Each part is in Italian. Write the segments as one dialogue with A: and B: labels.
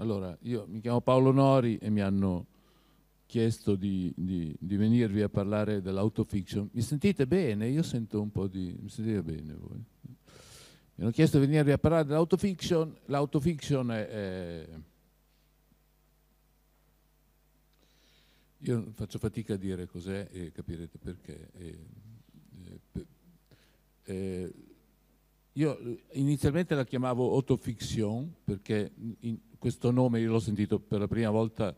A: Allora, io mi chiamo Paolo Nori e mi hanno chiesto di, di, di venirvi a parlare dell'autofiction. Mi sentite bene? Io sento un po' di... Mi sentite bene voi? Mi hanno chiesto di venirvi a parlare dell'autofiction. L'autofiction è, è... Io faccio fatica a dire cos'è e capirete perché. è, e, e, io eh, inizialmente la chiamavo autofiction perché questo nome l'ho sentito per la prima volta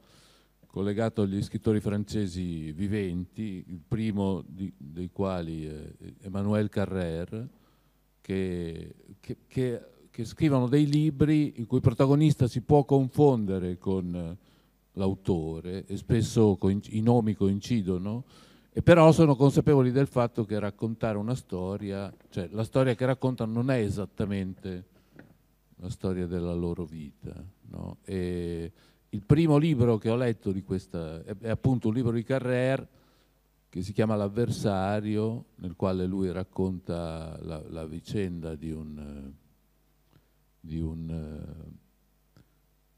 A: collegato agli scrittori francesi viventi, il primo di, dei quali è eh, Emmanuel Carrère, che, che, che, che, scrivono dei libri in cui il protagonista si può confondere con eh, l'autore e spesso i nomi coincidono e però sono consapevoli del fatto che raccontare una storia, cioè la storia che raccontano non è esattamente la storia della loro vita. No? il primo libro che ho letto di questa è, è appunto un libro di Carrère che si chiama L'avversario, nel quale lui racconta la, la vicenda di un, di un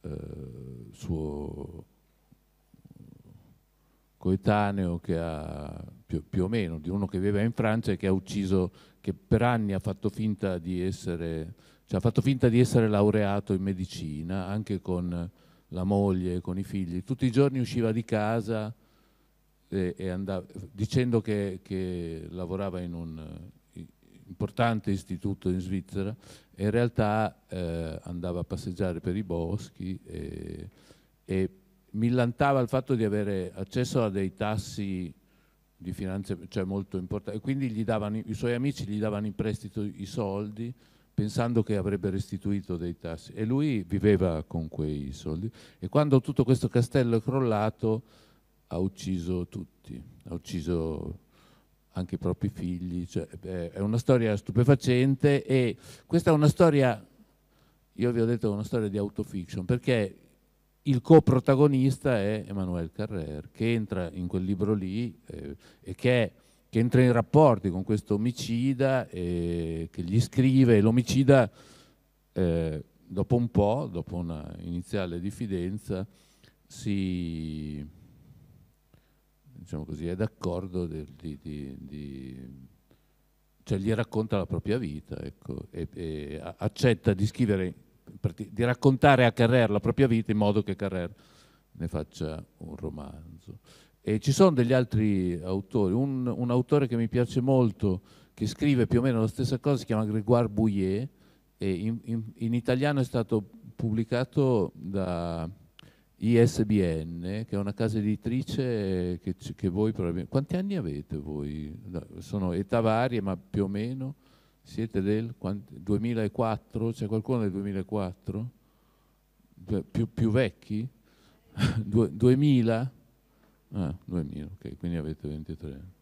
A: eh, eh suo coetaneo che ha più, più, o meno di uno che viveva in Francia e che ha ucciso, che per anni ha fatto finta di essere, cioè ha fatto finta di essere laureato in medicina, anche con la moglie, con i figli. Tutti i giorni usciva di casa e, e andava, dicendo che, che, lavorava in un eh, importante istituto in Svizzera e in realtà eh, andava a passeggiare per i boschi e, e mi lantava il fatto di avere accesso a dei tassi di finanze cioè molto importanti, quindi davano, i suoi amici gli davano in prestito i soldi pensando che avrebbe restituito dei tassi e lui viveva con quei soldi e quando tutto questo castello è crollato ha ucciso tutti, ha ucciso anche i propri figli, cioè, è una storia stupefacente e questa è una storia, io vi ho detto una storia di autofiction perché il coprotagonista è Emmanuel Carrer, che entra in quel libro lì eh, e che, è, che, entra in rapporti con questo omicida e che gli scrive. L'omicida, eh, dopo un po', dopo una iniziale diffidenza, si, diciamo così, è d'accordo di, di, di cioè gli racconta la propria vita ecco, e, e, accetta di scrivere di raccontare a Carrère la propria vita in modo che Carrère ne faccia un romanzo. E ci sono degli altri autori, un, un, autore che mi piace molto, che scrive più o meno la stessa cosa, si chiama Grégoire Bouillet, e in, in, in italiano è stato pubblicato da ISBN, che è una casa editrice che, che voi probabilmente... Quanti anni avete voi? Sono età varie, ma più o meno... Siete del 2004? C'è qualcuno del 2004? più, più vecchi? 2000? Ah, 2000, ok, quindi avete 23 anni.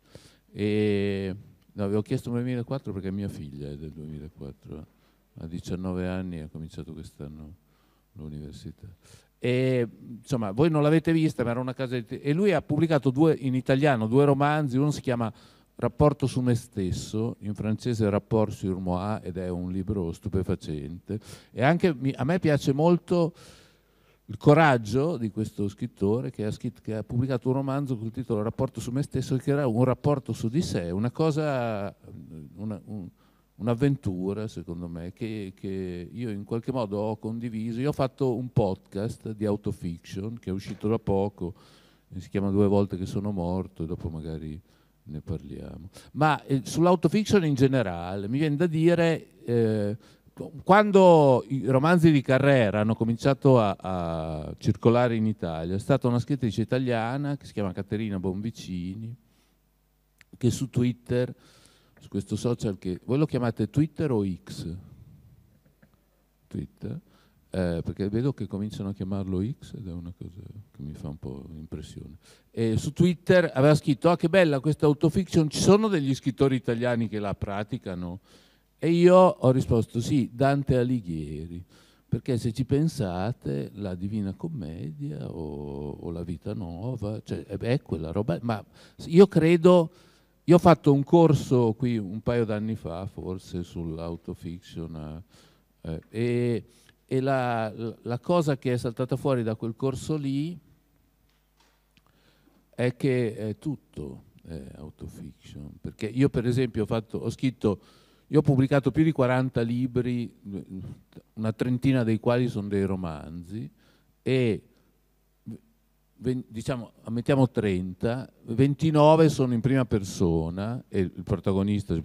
A: E, no, avevo chiesto il 2004 perché mia figlia è del 2004, a 19 anni ha cominciato quest'anno l'università. E, insomma, voi non l'avete vista, ma era una casa di... E lui ha pubblicato due, in italiano due romanzi, uno si chiama Rapporto su me stesso, in francese Rapport sur moi, ed è un libro stupefacente. E anche a me piace molto il coraggio di questo scrittore che ha, scritto, che ha pubblicato un romanzo col titolo Rapporto su me stesso, che era un rapporto su di sé, una cosa, una, un, un'avventura secondo me che, che, io in qualche modo ho condiviso. Io ho fatto un podcast di autofiction che è uscito da poco, si chiama Due volte che sono morto e dopo magari ne parliamo. Ma eh, sull'autofiction in generale, mi viene da dire, eh, quando i romanzi di Carrera hanno cominciato a, a, circolare in Italia, è stata una scrittrice italiana che si chiama Caterina Bonvicini, che su Twitter, su questo social che voi lo chiamate Twitter o X? Twitter, eh, perché vedo che cominciano a chiamarlo X ed è una cosa che mi fa un po' impressione eh, su Twitter aveva scritto ah che bella questa autofiction, ci sono degli scrittori italiani che la praticano? E io ho risposto sì, Dante Alighieri, perché se ci pensate la Divina Commedia o, o la Vita Nuova, cioè, è quella roba, ma io credo, io ho fatto un corso qui un paio d'anni fa forse sull'autofiction eh, e, e la, la cosa che è saltata fuori da quel corso lì è che è tutto è autofiction. Perché io per esempio ho, fatto, ho scritto, io ho pubblicato più di 40 libri, una trentina dei quali sono dei romanzi, e diciamo, ammettiamo 30, 29 sono in prima persona e il protagonista,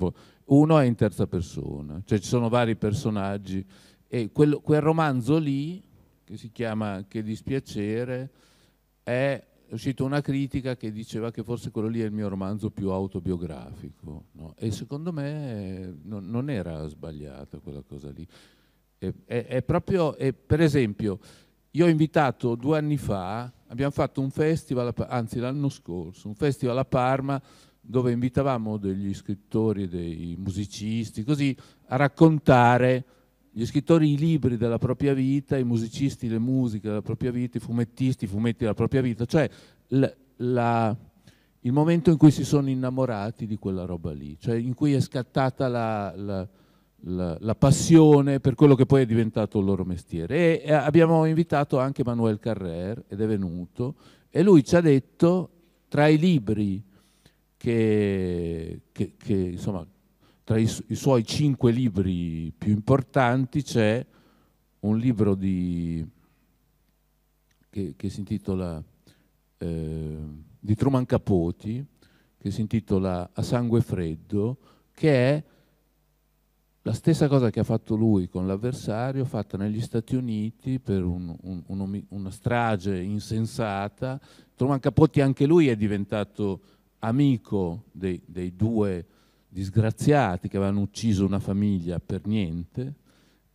A: uno è in terza persona, cioè ci sono vari personaggi e quel, quel romanzo lì, che si chiama Che dispiacere, è è uscita una critica che diceva che forse quello lì è il mio romanzo più autobiografico no? e secondo me non, non era sbagliata quella cosa lì. È, è, è proprio, per esempio, io ho invitato due anni fa, abbiamo fatto un festival, anzi l'anno scorso, un festival a Parma dove invitavamo degli scrittori, dei musicisti, così a raccontare gli scrittori i libri della propria vita, i musicisti le musiche della propria vita, i fumettisti i fumetti della propria vita, cioè la, la, il momento in cui si sono innamorati di quella roba lì, cioè in cui è scattata la, la passione per quello che poi è diventato il loro mestiere. E, e abbiamo invitato anche Manuel Carrer ed è venuto e lui ci ha detto tra i libri che, che, che insomma, tra i, su i suoi cinque libri più importanti c'è un libro di, che, che, si intitola eh, di Truman Capoti, che si intitola A sangue freddo, che è la stessa cosa che ha fatto lui con l'avversario, fatta negli Stati Uniti per un, un, un, una strage insensata. Truman Capoti anche lui è diventato amico dei, dei due disgraziati che avevano ucciso una famiglia per niente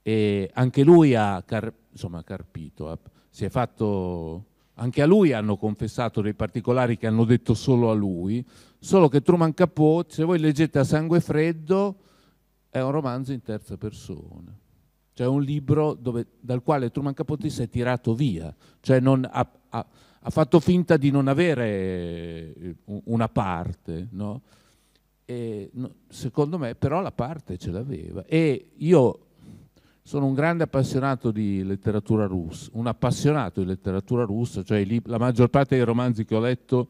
A: e anche lui ha car insomma, carpito, ha, si è fatto, anche a lui hanno confessato dei particolari che hanno detto solo a lui, solo che Truman Capote, se voi leggete A sangue freddo, è un romanzo in terza persona cioè un libro dove, dal quale Truman Capote si è tirato via, cioè non, ha, ha, ha, fatto finta di non avere eh, una parte, no? E, secondo me però la parte ce l'aveva. E io sono un grande appassionato di letteratura russa, un appassionato di letteratura russa, cioè la maggior parte dei romanzi che ho letto,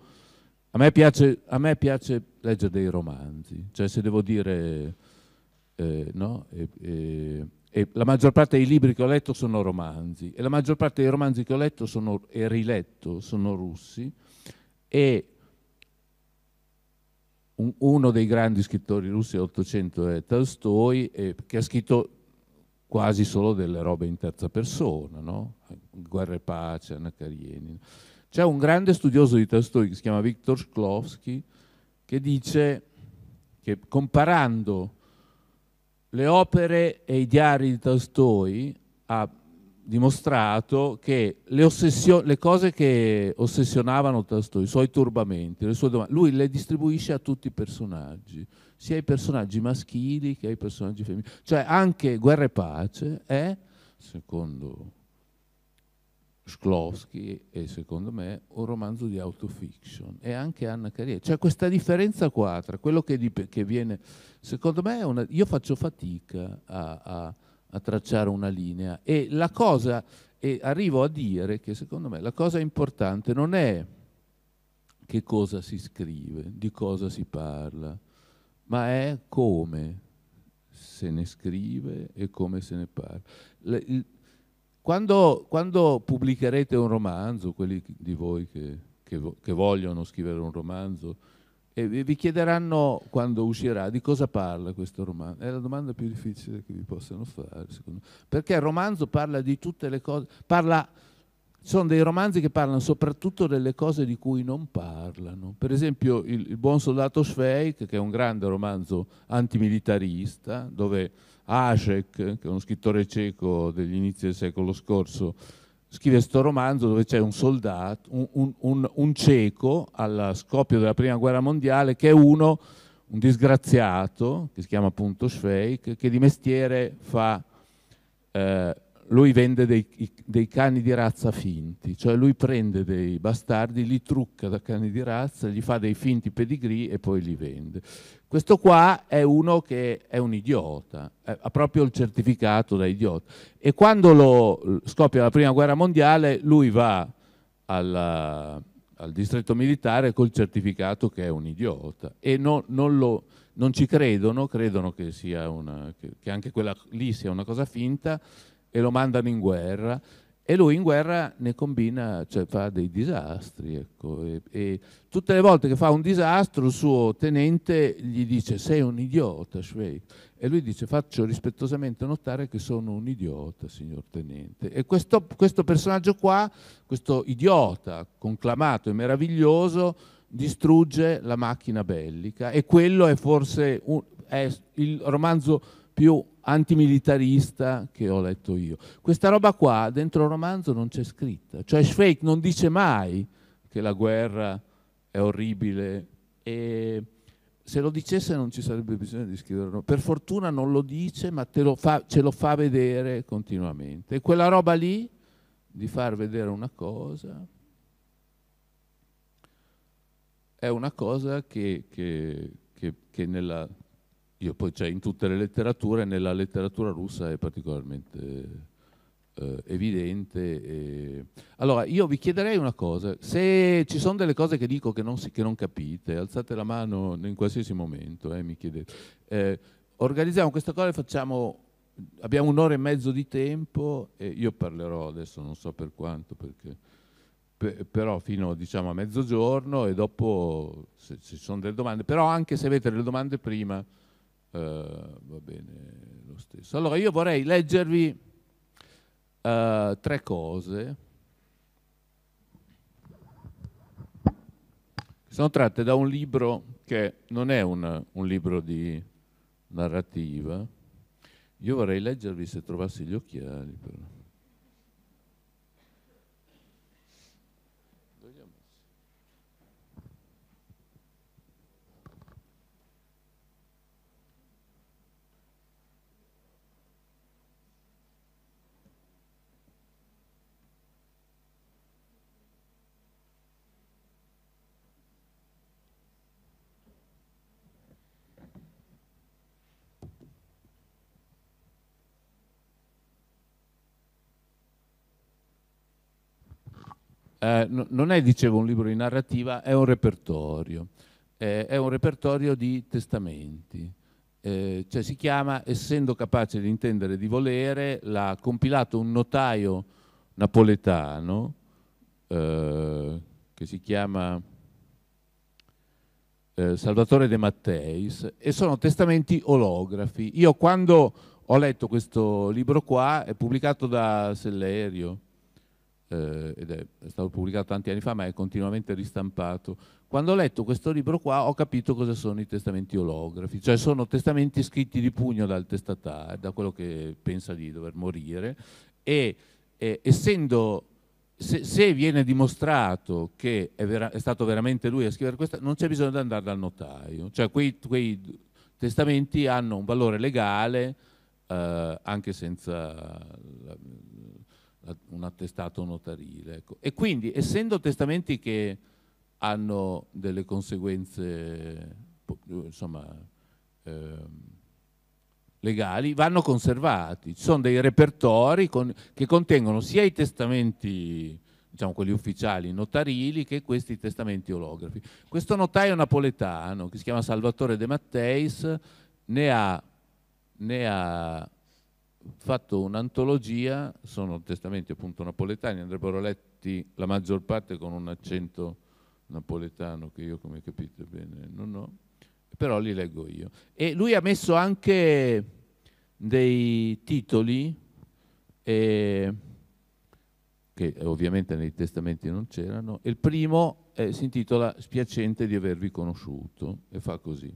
A: a me piace, a me piace leggere dei romanzi, cioè se devo dire, eh, no, e, e, e la maggior parte dei libri che ho letto sono romanzi, e la maggior parte dei romanzi che ho letto sono, e riletto sono russi, e un, uno dei grandi scrittori russi dell'Ottocento è Tolstoi, eh, che ha scritto quasi solo delle robe in terza persona, no? Guerra e pace, Anna Karenina. C'è un grande studioso di Tolstoi che si chiama Viktor Shklovsky che dice che comparando le opere e i diari di Tolstoi a dimostrato che le, le, cose che ossessionavano Tolstoi, i suoi turbamenti, le sue domande, lui le distribuisce a tutti i personaggi, sia ai personaggi maschili che ai personaggi femminili. Cioè anche Guerra e Pace è, secondo Sklowski e secondo me un romanzo di autofiction e anche Anna Carriera. Cioè questa differenza qua tra quello che, che viene, secondo me, una, io faccio fatica a, a a tracciare una linea. E la cosa, e arrivo a dire che secondo me la cosa importante non è che cosa si scrive, di cosa si parla, ma è come se ne scrive e come se ne parla. Le, il, quando, quando, pubblicherete un romanzo, quelli di voi che, che, che vogliono scrivere un romanzo, e vi chiederanno quando uscirà di cosa parla questo romanzo. È la domanda più difficile che vi possano fare, secondo me. Perché il romanzo parla di tutte le cose, parla, sono dei romanzi che parlano soprattutto delle cose di cui non parlano. Per esempio il, il Buon soldato Sveik, che è un grande romanzo antimilitarista, dove Asek, che è uno scrittore cieco degli inizi del secolo scorso, scrive questo romanzo dove c'è un soldato, un, un, un, un cieco al scoppio della prima guerra mondiale che è uno, un disgraziato, che si chiama appunto Schweik, che di mestiere fa eh, lui vende dei, dei, cani di razza finti, cioè lui prende dei bastardi, li trucca da cani di razza, gli fa dei finti pedigree e poi li vende. Questo qua è uno che è un idiota, è, ha proprio il certificato da idiota. E quando lo, scoppia la prima guerra mondiale, lui va alla, al distretto militare col certificato che è un idiota e no, non lo non ci credono, credono che, una, che, anche quella lì sia una cosa finta e lo mandano in guerra e lui in guerra ne combina, cioè fa dei disastri. Ecco, e, e tutte le volte che fa un disastro il suo tenente gli dice sei un idiota Schweik e lui dice faccio rispettosamente notare che sono un idiota signor tenente. E questo, questo personaggio qua, questo idiota conclamato e meraviglioso, distrugge la macchina bellica e quello è forse un, è il romanzo più antimilitarista che ho letto io. Questa roba qua dentro il romanzo non c'è scritta, cioè Schweik non dice mai che la guerra è orribile e se lo dicesse non ci sarebbe bisogno di scriverlo. Per fortuna non lo dice, ma lo fa, ce lo fa vedere continuamente. E quella roba lì di far vedere una cosa è una cosa che, che, che, che nella io poi cioè, in tutte le letterature, nella letteratura russa è particolarmente eh, evidente. E... Allora, io vi chiederei una cosa, se ci sono delle cose che dico che non, si, che non capite, alzate la mano in qualsiasi momento, eh, mi chiedete. Eh, organizziamo questa cosa e facciamo, abbiamo un'ora e mezzo di tempo e io parlerò adesso, non so per quanto, perché però fino diciamo, a mezzogiorno e dopo se ci sono delle domande, però anche se avete delle domande prima eh, va bene lo stesso. Allora io vorrei leggervi eh, tre cose. sono tratte da un libro che non è una, un libro di narrativa. Io vorrei leggervi se trovassi gli occhiali. Però. Eh, non è, dicevo, un libro di narrativa, è un repertorio. Eh, è un repertorio di testamenti. Eh, cioè si chiama Essendo capace di intendere di volere, l'ha compilato un notaio napoletano eh, che si chiama eh, Salvatore De Matteis e sono testamenti olografi. Io quando ho letto questo libro qua, è pubblicato da Sellerio, eh, ed è, è stato pubblicato tanti anni fa ma è continuamente ristampato. Quando ho letto questo libro qua ho capito cosa sono i testamenti olografi, cioè sono testamenti scritti di pugno dal testatario, da quello che pensa di dover morire e eh, essendo se, se, viene dimostrato che è, vera, è, stato veramente lui a scrivere questa, non c'è bisogno di andare dal notaio, cioè quei, quei testamenti hanno un valore legale eh, anche senza un attestato notarile. Ecco. E quindi, essendo testamenti che hanno delle conseguenze insomma, eh, legali, vanno conservati. Ci sono dei repertori con, che contengono sia i testamenti diciamo quelli ufficiali notarili che questi testamenti olografi. Questo notaio napoletano che si chiama Salvatore De Matteis ne ha, ne ha fatto un'antologia, sono testamenti appunto napoletani, andrebbero letti la maggior parte con un accento napoletano che io come capite bene non ho, però li leggo io. E lui ha messo anche dei titoli eh, che ovviamente nei testamenti non c'erano, il primo eh, si intitola Spiacente di avervi conosciuto e fa così.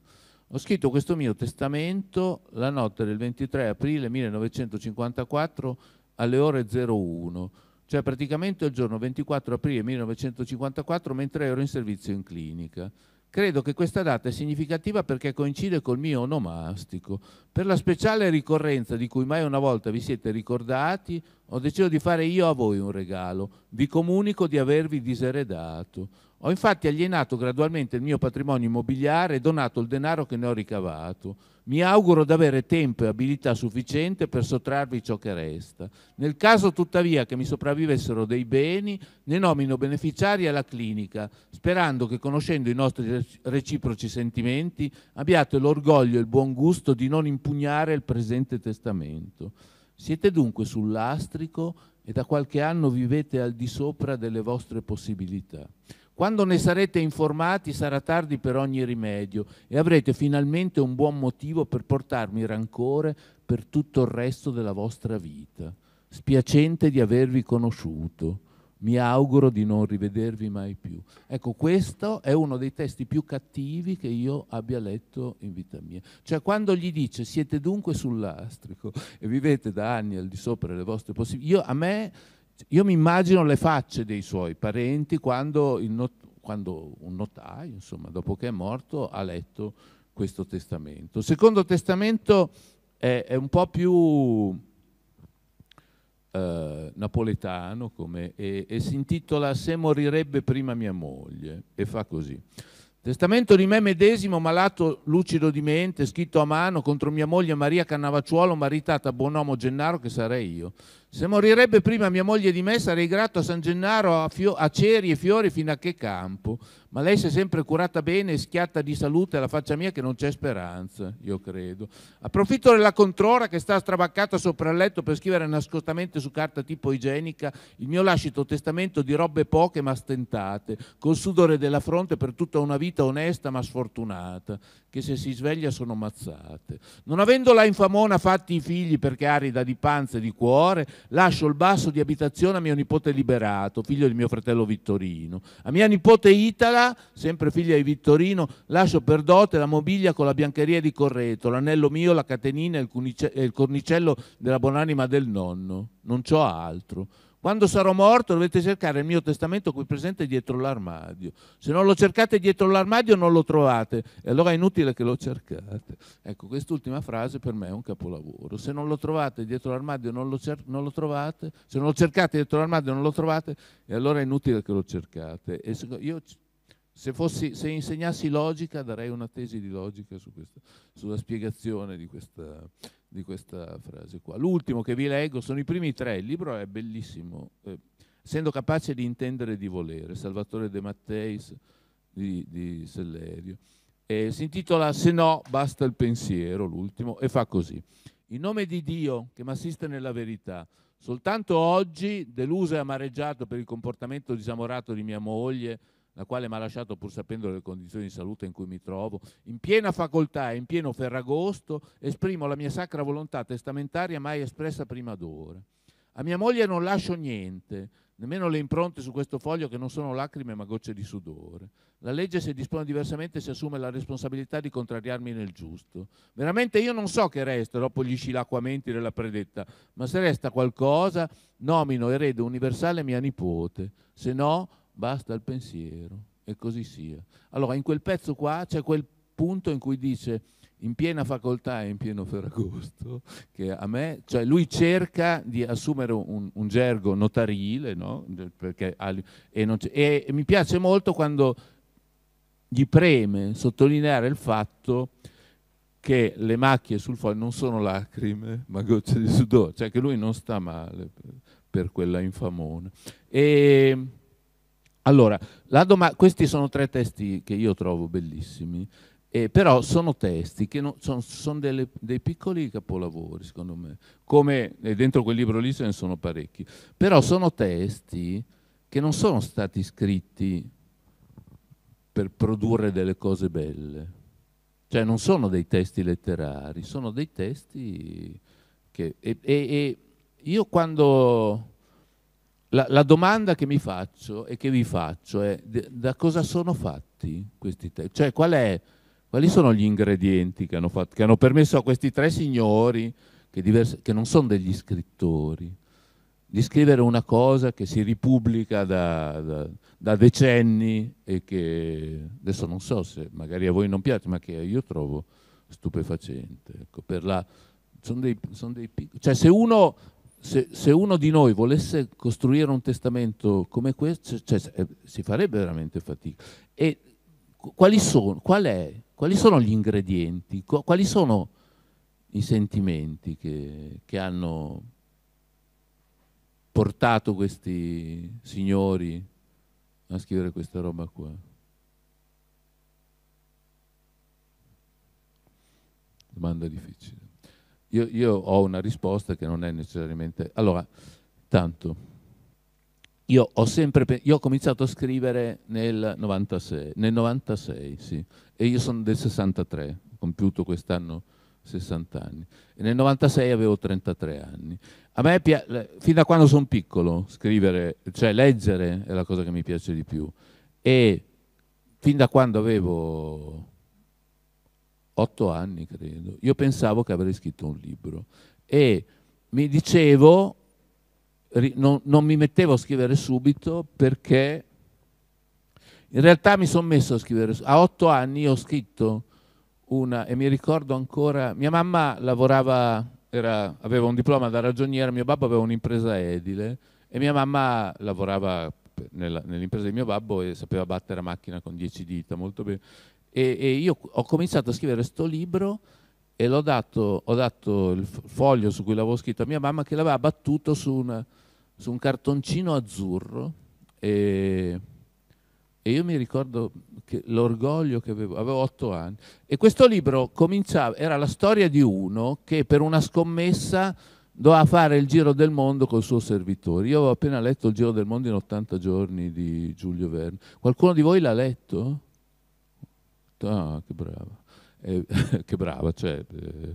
A: Ho scritto questo mio testamento la notte del 23 aprile 1954 alle ore 01, cioè praticamente il giorno 24 aprile 1954 mentre ero in servizio in clinica. Credo che questa data è significativa perché coincide col mio onomastico. Per la speciale ricorrenza di cui mai una volta vi siete ricordati, ho deciso di fare io a voi un regalo. Vi comunico di avervi diseredato. Ho infatti alienato gradualmente il mio patrimonio immobiliare e donato il denaro che ne ho ricavato. Mi auguro di avere tempo e abilità sufficiente per sottrarvi ciò che resta. Nel caso tuttavia che mi sopravvivessero dei beni, ne nomino beneficiari alla clinica, sperando che conoscendo i nostri reciproci sentimenti abbiate l'orgoglio e il buon gusto di non impugnare il presente testamento. Siete dunque sul lastrico e da qualche anno vivete al di sopra delle vostre possibilità. Quando ne sarete informati sarà tardi per ogni rimedio e avrete finalmente un buon motivo per portarmi rancore per tutto il resto della vostra vita. Spiacente di avervi conosciuto. Mi auguro di non rivedervi mai più. Ecco, questo è uno dei testi più cattivi che io abbia letto in vita mia. Cioè, quando gli dice siete dunque sul lastrico e vivete da anni al di sopra delle vostre possibilità, io a me cioè, io mi immagino le facce dei suoi parenti quando, not quando un notaio, insomma, dopo che è morto, ha letto questo testamento. Il secondo testamento è, è un po' più eh, napoletano come, e, e si intitola Se morirebbe prima mia moglie e fa così. Testamento di me medesimo, malato, lucido di mente, scritto a mano contro mia moglie Maria Cannavacciuolo, maritata a buon uomo Gennaro, che sarei io. Se morirebbe prima mia moglie di me sarei grato a San Gennaro, a, a, ceri e fiori fino a che campo, ma lei si è sempre curata bene e schiatta di salute alla faccia mia che non c'è speranza, io credo. Approfitto della controra che sta strabaccata sopra il letto per scrivere nascostamente su carta tipo igienica il mio lascito testamento di robe poche ma stentate, col sudore della fronte per tutta una vita onesta ma sfortunata, che se si sveglia sono mazzate. Non avendo la infamona fatti i figli perché arida di panza e di cuore, lascio il basso di abitazione a mio nipote Liberato, figlio di mio fratello Vittorino. A mia nipote Itala, sempre figlia di Vittorino, lascio per dote la mobilia con la biancheria di Correto, l'anello mio, la catenina e il cornicello della buonanima del nonno. Non c'ho altro. Quando sarò morto dovete cercare il mio testamento qui presente dietro l'armadio. Se non lo cercate dietro l'armadio non lo trovate e allora è inutile che lo cercate. Ecco, quest'ultima frase per me è un capolavoro. Se non lo trovate dietro l'armadio non lo, non lo trovate, se non lo cercate dietro l'armadio non lo trovate e allora è inutile che lo cercate. E se, io se, fossi, se, insegnassi logica darei una tesi di logica su questa, sulla spiegazione di questa, di questa frase qua. L'ultimo che vi leggo sono i primi tre, il libro è bellissimo, eh, essendo capace di intendere e di volere, Salvatore De Matteis di, di Sellerio. Eh, si intitola Se no basta il pensiero, l'ultimo, e fa così. In nome di Dio che mi assiste nella verità, soltanto oggi, deluso e amareggiato per il comportamento disamorato di mia moglie, la quale mi ha lasciato pur sapendo le condizioni di salute in cui mi trovo, in piena facoltà e in pieno ferragosto, esprimo la mia sacra volontà testamentaria mai espressa prima d'ora. A mia moglie non lascio niente, nemmeno le impronte su questo foglio che non sono lacrime ma gocce di sudore. La legge se dispone diversamente si assume la responsabilità di contrariarmi nel giusto. Veramente io non so che resta dopo gli scilacquamenti della predetta, ma se resta qualcosa nomino erede universale mia nipote, se no basta il pensiero e così sia. Allora in quel pezzo qua c'è quel punto in cui dice in piena facoltà e in pieno ferragosto, che a me, cioè lui cerca di assumere un, un gergo notarile, no? Perché, e, e mi piace molto quando gli preme sottolineare il fatto che le macchie sul foglio non sono lacrime, ma gocce di sudore, cioè che lui non sta male per quella infamone. E allora, questi sono tre testi che io trovo bellissimi, eh, però sono testi che non, sono, sono delle, dei piccoli capolavori, secondo me, come e eh, dentro quel libro lì ce ne sono parecchi, però sono testi che non sono stati scritti per produrre delle cose belle, cioè non sono dei testi letterari, sono dei testi che... e, e, e io quando la, la, domanda che mi faccio e che vi faccio è da cosa sono fatti questi tre? Cioè qual è, quali sono gli ingredienti che hanno, fatto, che hanno, permesso a questi tre signori, che, diverse, che non sono degli scrittori, di scrivere una cosa che si ripubblica da, da, da, decenni e che adesso non so se magari a voi non piace, ma che io trovo stupefacente. Ecco, la, sono dei, sono dei, cioè se uno se, se, uno di noi volesse costruire un testamento come questo, cioè, eh, si farebbe veramente fatica. E quali sono, qual è, quali sono gli ingredienti, quali sono i sentimenti che, che hanno portato questi signori a scrivere questa roba qua? Domanda difficile. Io, io ho una risposta che non è necessariamente... Allora, tanto, io ho, sempre, io ho cominciato a scrivere nel 96, nel 96 sì, e io sono del 63, ho compiuto quest'anno 60 anni, e nel 96 avevo 33 anni. A me fin da quando sono piccolo scrivere, cioè leggere è la cosa che mi piace di più e fin da quando avevo otto anni, credo, io pensavo che avrei scritto un libro e mi dicevo, non, non mi mettevo a scrivere subito perché in realtà mi sono messo a scrivere. A otto anni ho scritto una, e mi ricordo ancora, mia mamma lavorava, era, aveva un diploma da ragioniera, mio babbo aveva un'impresa edile e mia mamma lavorava nell'impresa nell di mio babbo e sapeva battere a macchina con dieci dita, molto bene. E, e io ho cominciato a scrivere questo libro e l'ho dato, ho dato il foglio su cui l'avevo scritto a mia mamma che l'aveva battuto su, una, su, un cartoncino azzurro e, e io mi ricordo l'orgoglio che avevo, avevo otto anni e questo libro cominciava, era la storia di uno che per una scommessa doveva fare il giro del mondo col suo servitore. Io avevo appena letto il giro del mondo in 80 giorni di Giulio Verne. Qualcuno di voi l'ha letto? Ah, che brava. Eh, che brava, cioè, eh,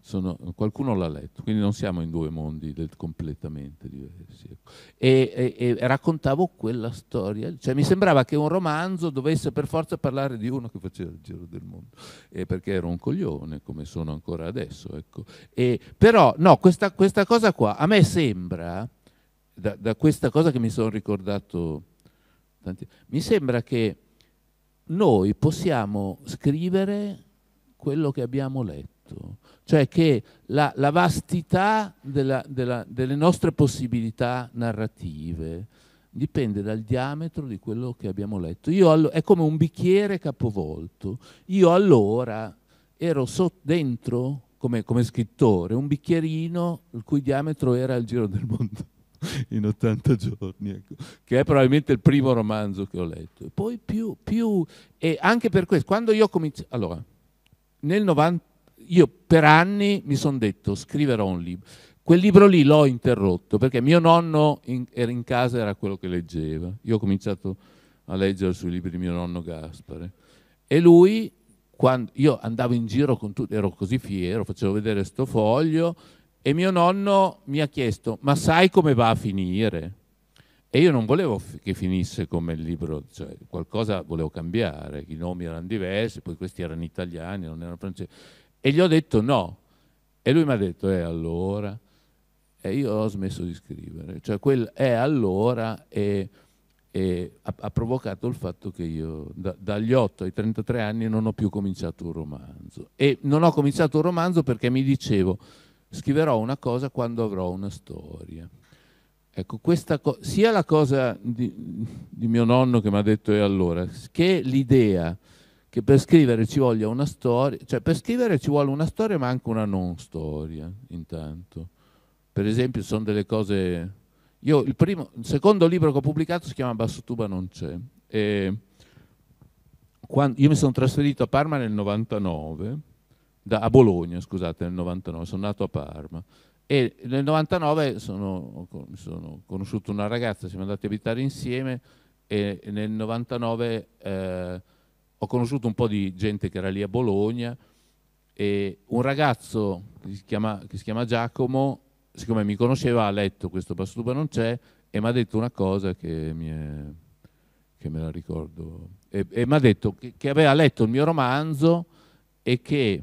A: sono, qualcuno l'ha letto, quindi non siamo in due mondi del, completamente diversi. Ecco. E, e, e, raccontavo quella storia, cioè mi sembrava che un romanzo dovesse per forza parlare di uno che faceva il giro del mondo, eh, perché ero un coglione, come sono ancora adesso. Ecco. E, però, no, questa, questa, cosa qua, a me sembra, da, da questa cosa che mi sono ricordato, tanti, mi sembra che noi possiamo scrivere quello che abbiamo letto, cioè che la, la vastità della, della, delle nostre possibilità narrative dipende dal diametro di quello che abbiamo letto. Io, è come un bicchiere capovolto. Io allora ero so dentro, come, come scrittore, un bicchierino il cui diametro era il giro del mondo. in 80 giorni, ecco, che è probabilmente il primo romanzo che ho letto. E poi più, più, e anche per questo, quando io ho cominciato, allora, nel 90, io per anni mi sono detto scriverò un libro. Quel libro lì l'ho interrotto perché mio nonno in, era in casa, era quello che leggeva. Io ho cominciato a leggere sui libri di mio nonno Gaspare. E lui, quando io andavo in giro con tutti, ero così fiero, facevo vedere sto foglio e mio nonno mi ha chiesto, ma sai come va a finire? E io non volevo che finisse come il libro, cioè qualcosa volevo cambiare, i nomi erano diversi, poi questi erano italiani, non erano francesi. E gli ho detto no. E lui mi ha detto, e eh, allora? E io ho smesso di scrivere. Cioè quel è eh, allora e, e ha, ha, provocato il fatto che io da, dagli 8 ai 33 anni non ho più cominciato un romanzo. E non ho cominciato un romanzo perché mi dicevo, scriverò una cosa quando avrò una storia. Ecco, questa sia la cosa di, di mio nonno che mi ha detto e allora, che l'idea che per scrivere ci voglia una storia, cioè per scrivere ci vuole una storia ma anche una non storia intanto. Per esempio sono delle cose... Io il, primo, il secondo libro che ho pubblicato si chiama Bassotuba non c'è. E quando, io mi sono trasferito a Parma nel 99 da, a Bologna, scusate, nel 99, sono nato a Parma. E nel 99 sono, sono conosciuto una ragazza, siamo andati a abitare insieme e nel 99 eh, ho conosciuto un po' di gente che era lì a Bologna e un ragazzo che si chiama, che si chiama Giacomo, siccome mi conosceva, ha letto questo Bastuba non c'è e mi ha detto una cosa che, mi è, che me la ricordo. E, e mi ha detto che, che aveva letto il mio romanzo e che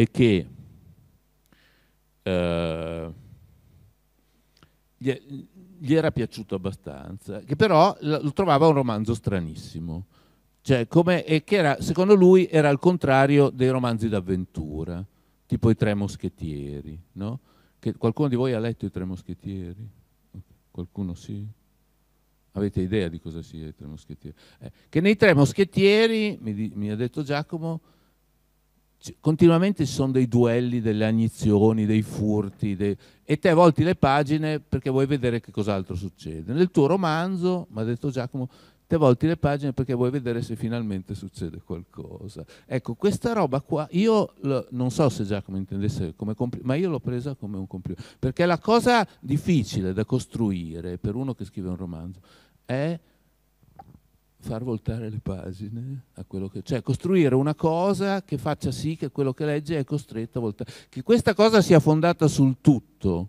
A: è che eh, gli, era piaciuto abbastanza, che però lo trovava un romanzo stranissimo, cioè come, e che era, secondo lui era al contrario dei romanzi d'avventura, tipo i Tre Moschettieri, no? Che qualcuno di voi ha letto i Tre Moschettieri? Qualcuno sì? Avete idea di cosa sia i Tre Moschettieri? Eh, che nei Tre Moschettieri, mi, mi ha detto Giacomo, continuamente ci sono dei duelli, delle agnizioni, dei furti, dei... e te volti le pagine perché vuoi vedere che cos'altro succede. Nel tuo romanzo, mi ha detto Giacomo, te volti le pagine perché vuoi vedere se finalmente succede qualcosa. Ecco, questa roba qua, io lo, non so se Giacomo intendesse come complimento, ma io l'ho presa come un complimento, perché la cosa difficile da costruire per uno che scrive un romanzo è far voltare le pagine a quello che cioè costruire una cosa che faccia sì che quello che legge è costretto a voltare, che questa cosa sia fondata sul tutto,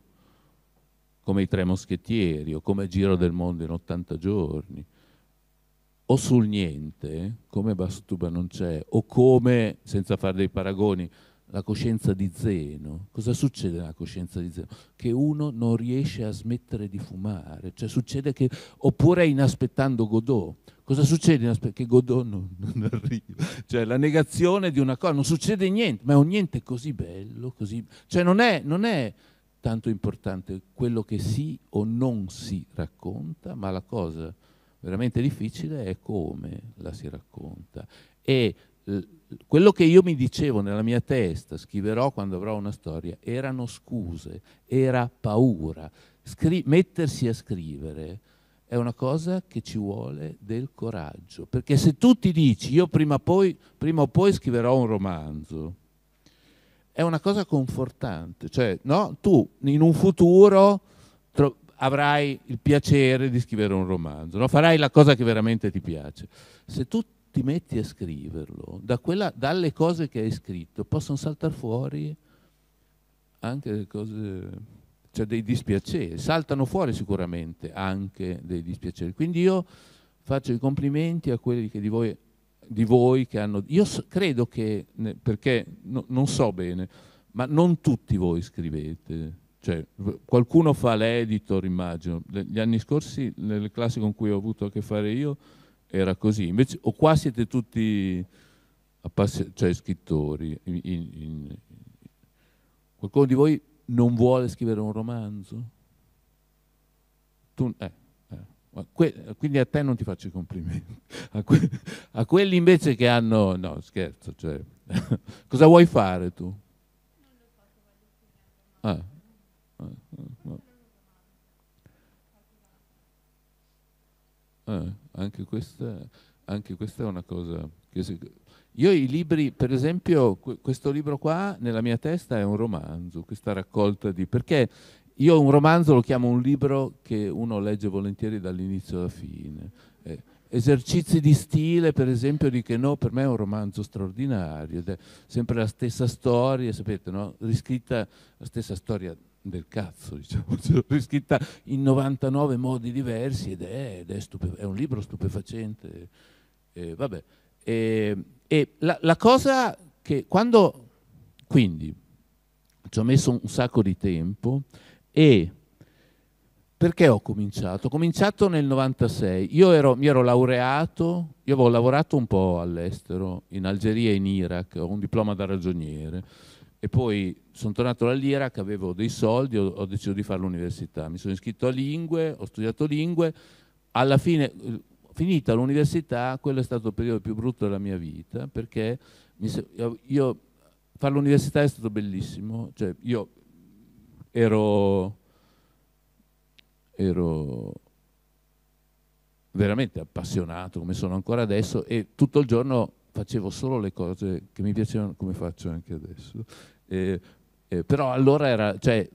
A: come i Tre Moschettieri o come Giro del Mondo in 80 giorni, o sul niente, come Bastuba non c'è, o come, senza fare dei paragoni, la coscienza di Zeno, cosa succede nella coscienza di Zeno? Che uno non riesce a smettere di fumare, cioè succede che, oppure inaspettando Godot, cosa succede? Che Godot non, non arriva, cioè la negazione di una cosa, non succede niente, ma è un niente così bello, così, cioè non è, non è tanto importante quello che si o non si racconta, ma la cosa veramente difficile è come la si racconta. E, eh, quello che io mi dicevo nella mia testa, scriverò quando avrò una storia, erano scuse, era paura. Scri- mettersi a scrivere è una cosa che ci vuole del coraggio, perché se tu ti dici io prima, poi, prima o poi scriverò un romanzo, è una cosa confortante, cioè no? tu in un futuro tro- avrai il piacere di scrivere un romanzo, no? farai la cosa che veramente ti piace. Se tu ti metti a scriverlo, da quella, dalle cose che hai scritto possono saltare fuori anche cose, cioè dei dispiaceri, saltano fuori sicuramente anche dei dispiaceri. Quindi io faccio i complimenti a quelli che di voi, di voi che hanno... Io so, credo che, perché no, non so bene, ma non tutti voi scrivete. Cioè, qualcuno fa l'editor, immagino. Gli anni scorsi, nelle classi con cui ho avuto a che fare io, era così. Invece, o qua siete tutti cioè, scrittori. In, in, qualcuno di voi non vuole scrivere un romanzo? Tu, eh, eh. quindi a te non ti faccio i complimenti. A, que a quelli invece che hanno... No, scherzo. Cioè, cosa vuoi fare tu? Ah. ah, ah, ah. Eh anche questa, anche questa è una cosa che si, io i libri, per esempio, questo libro qua nella mia testa è un romanzo, questa raccolta di... perché io un romanzo lo chiamo un libro che uno legge volentieri dall'inizio alla fine. Eh, esercizi di stile, per esempio, di che no, per me è un romanzo straordinario, ed è sempre la stessa storia, sapete, no? riscritta la stessa storia del cazzo, diciamo, ce l'ho riscritta in 99 modi diversi ed è, ed è, stupe, è un libro stupefacente. Eh, vabbè. E, e la, la, cosa che quando, quindi, ci ho messo un sacco di tempo e perché ho cominciato? Ho cominciato nel 96, io ero, mi ero laureato, io avevo lavorato un po' all'estero, in Algeria e in Iraq, ho un diploma da ragioniere, e poi sono tornato all'Iraq, avevo dei soldi, ho, ho deciso di fare l'università. Mi sono iscritto a lingue, ho studiato lingue, alla fine, eh, finita l'università, quello è stato il periodo più brutto della mia vita, perché mi, io, fare l'università è stato bellissimo, cioè io ero, ero veramente appassionato, come sono ancora adesso, e tutto il giorno facevo solo le cose che mi piacevano, come faccio anche adesso. Eh, eh, però allora era, cioè,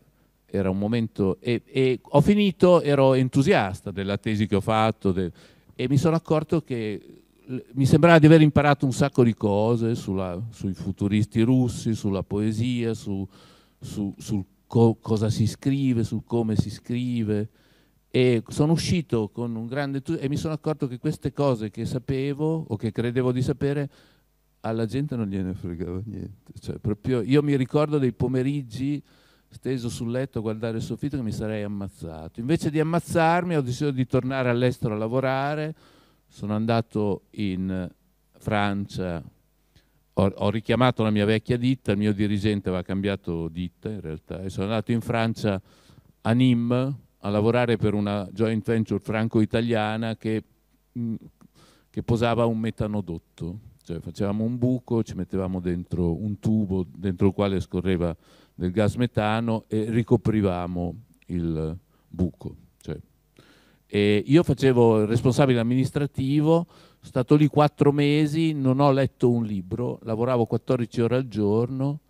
A: era un momento, e, e, ho finito, ero entusiasta della tesi che ho fatto de, e mi sono accorto che mi sembrava di aver imparato un sacco di cose sulla, sui futuristi russi, sulla poesia, su, su, sul co cosa si scrive, su come si scrive e sono uscito con un grande e mi sono accorto che queste cose che sapevo o che credevo di sapere alla gente non gliene fregava niente. Cioè, proprio, io mi ricordo dei pomeriggi steso sul letto a guardare il soffitto che mi sarei ammazzato. Invece di ammazzarmi ho deciso di tornare all'estero a lavorare, sono andato in Francia, ho, richiamato la mia vecchia ditta, il mio dirigente aveva cambiato ditta in realtà, e sono andato in Francia a Nîmes a lavorare per una joint venture franco-italiana che, mm, che, posava un metanodotto, cioè facevamo un buco, ci mettevamo dentro un tubo dentro il quale scorreva del gas metano e ricoprivamo il buco. Cioè. io facevo il responsabile amministrativo, sono stato lì quattro mesi, non ho letto un libro, lavoravo 14 ore al giorno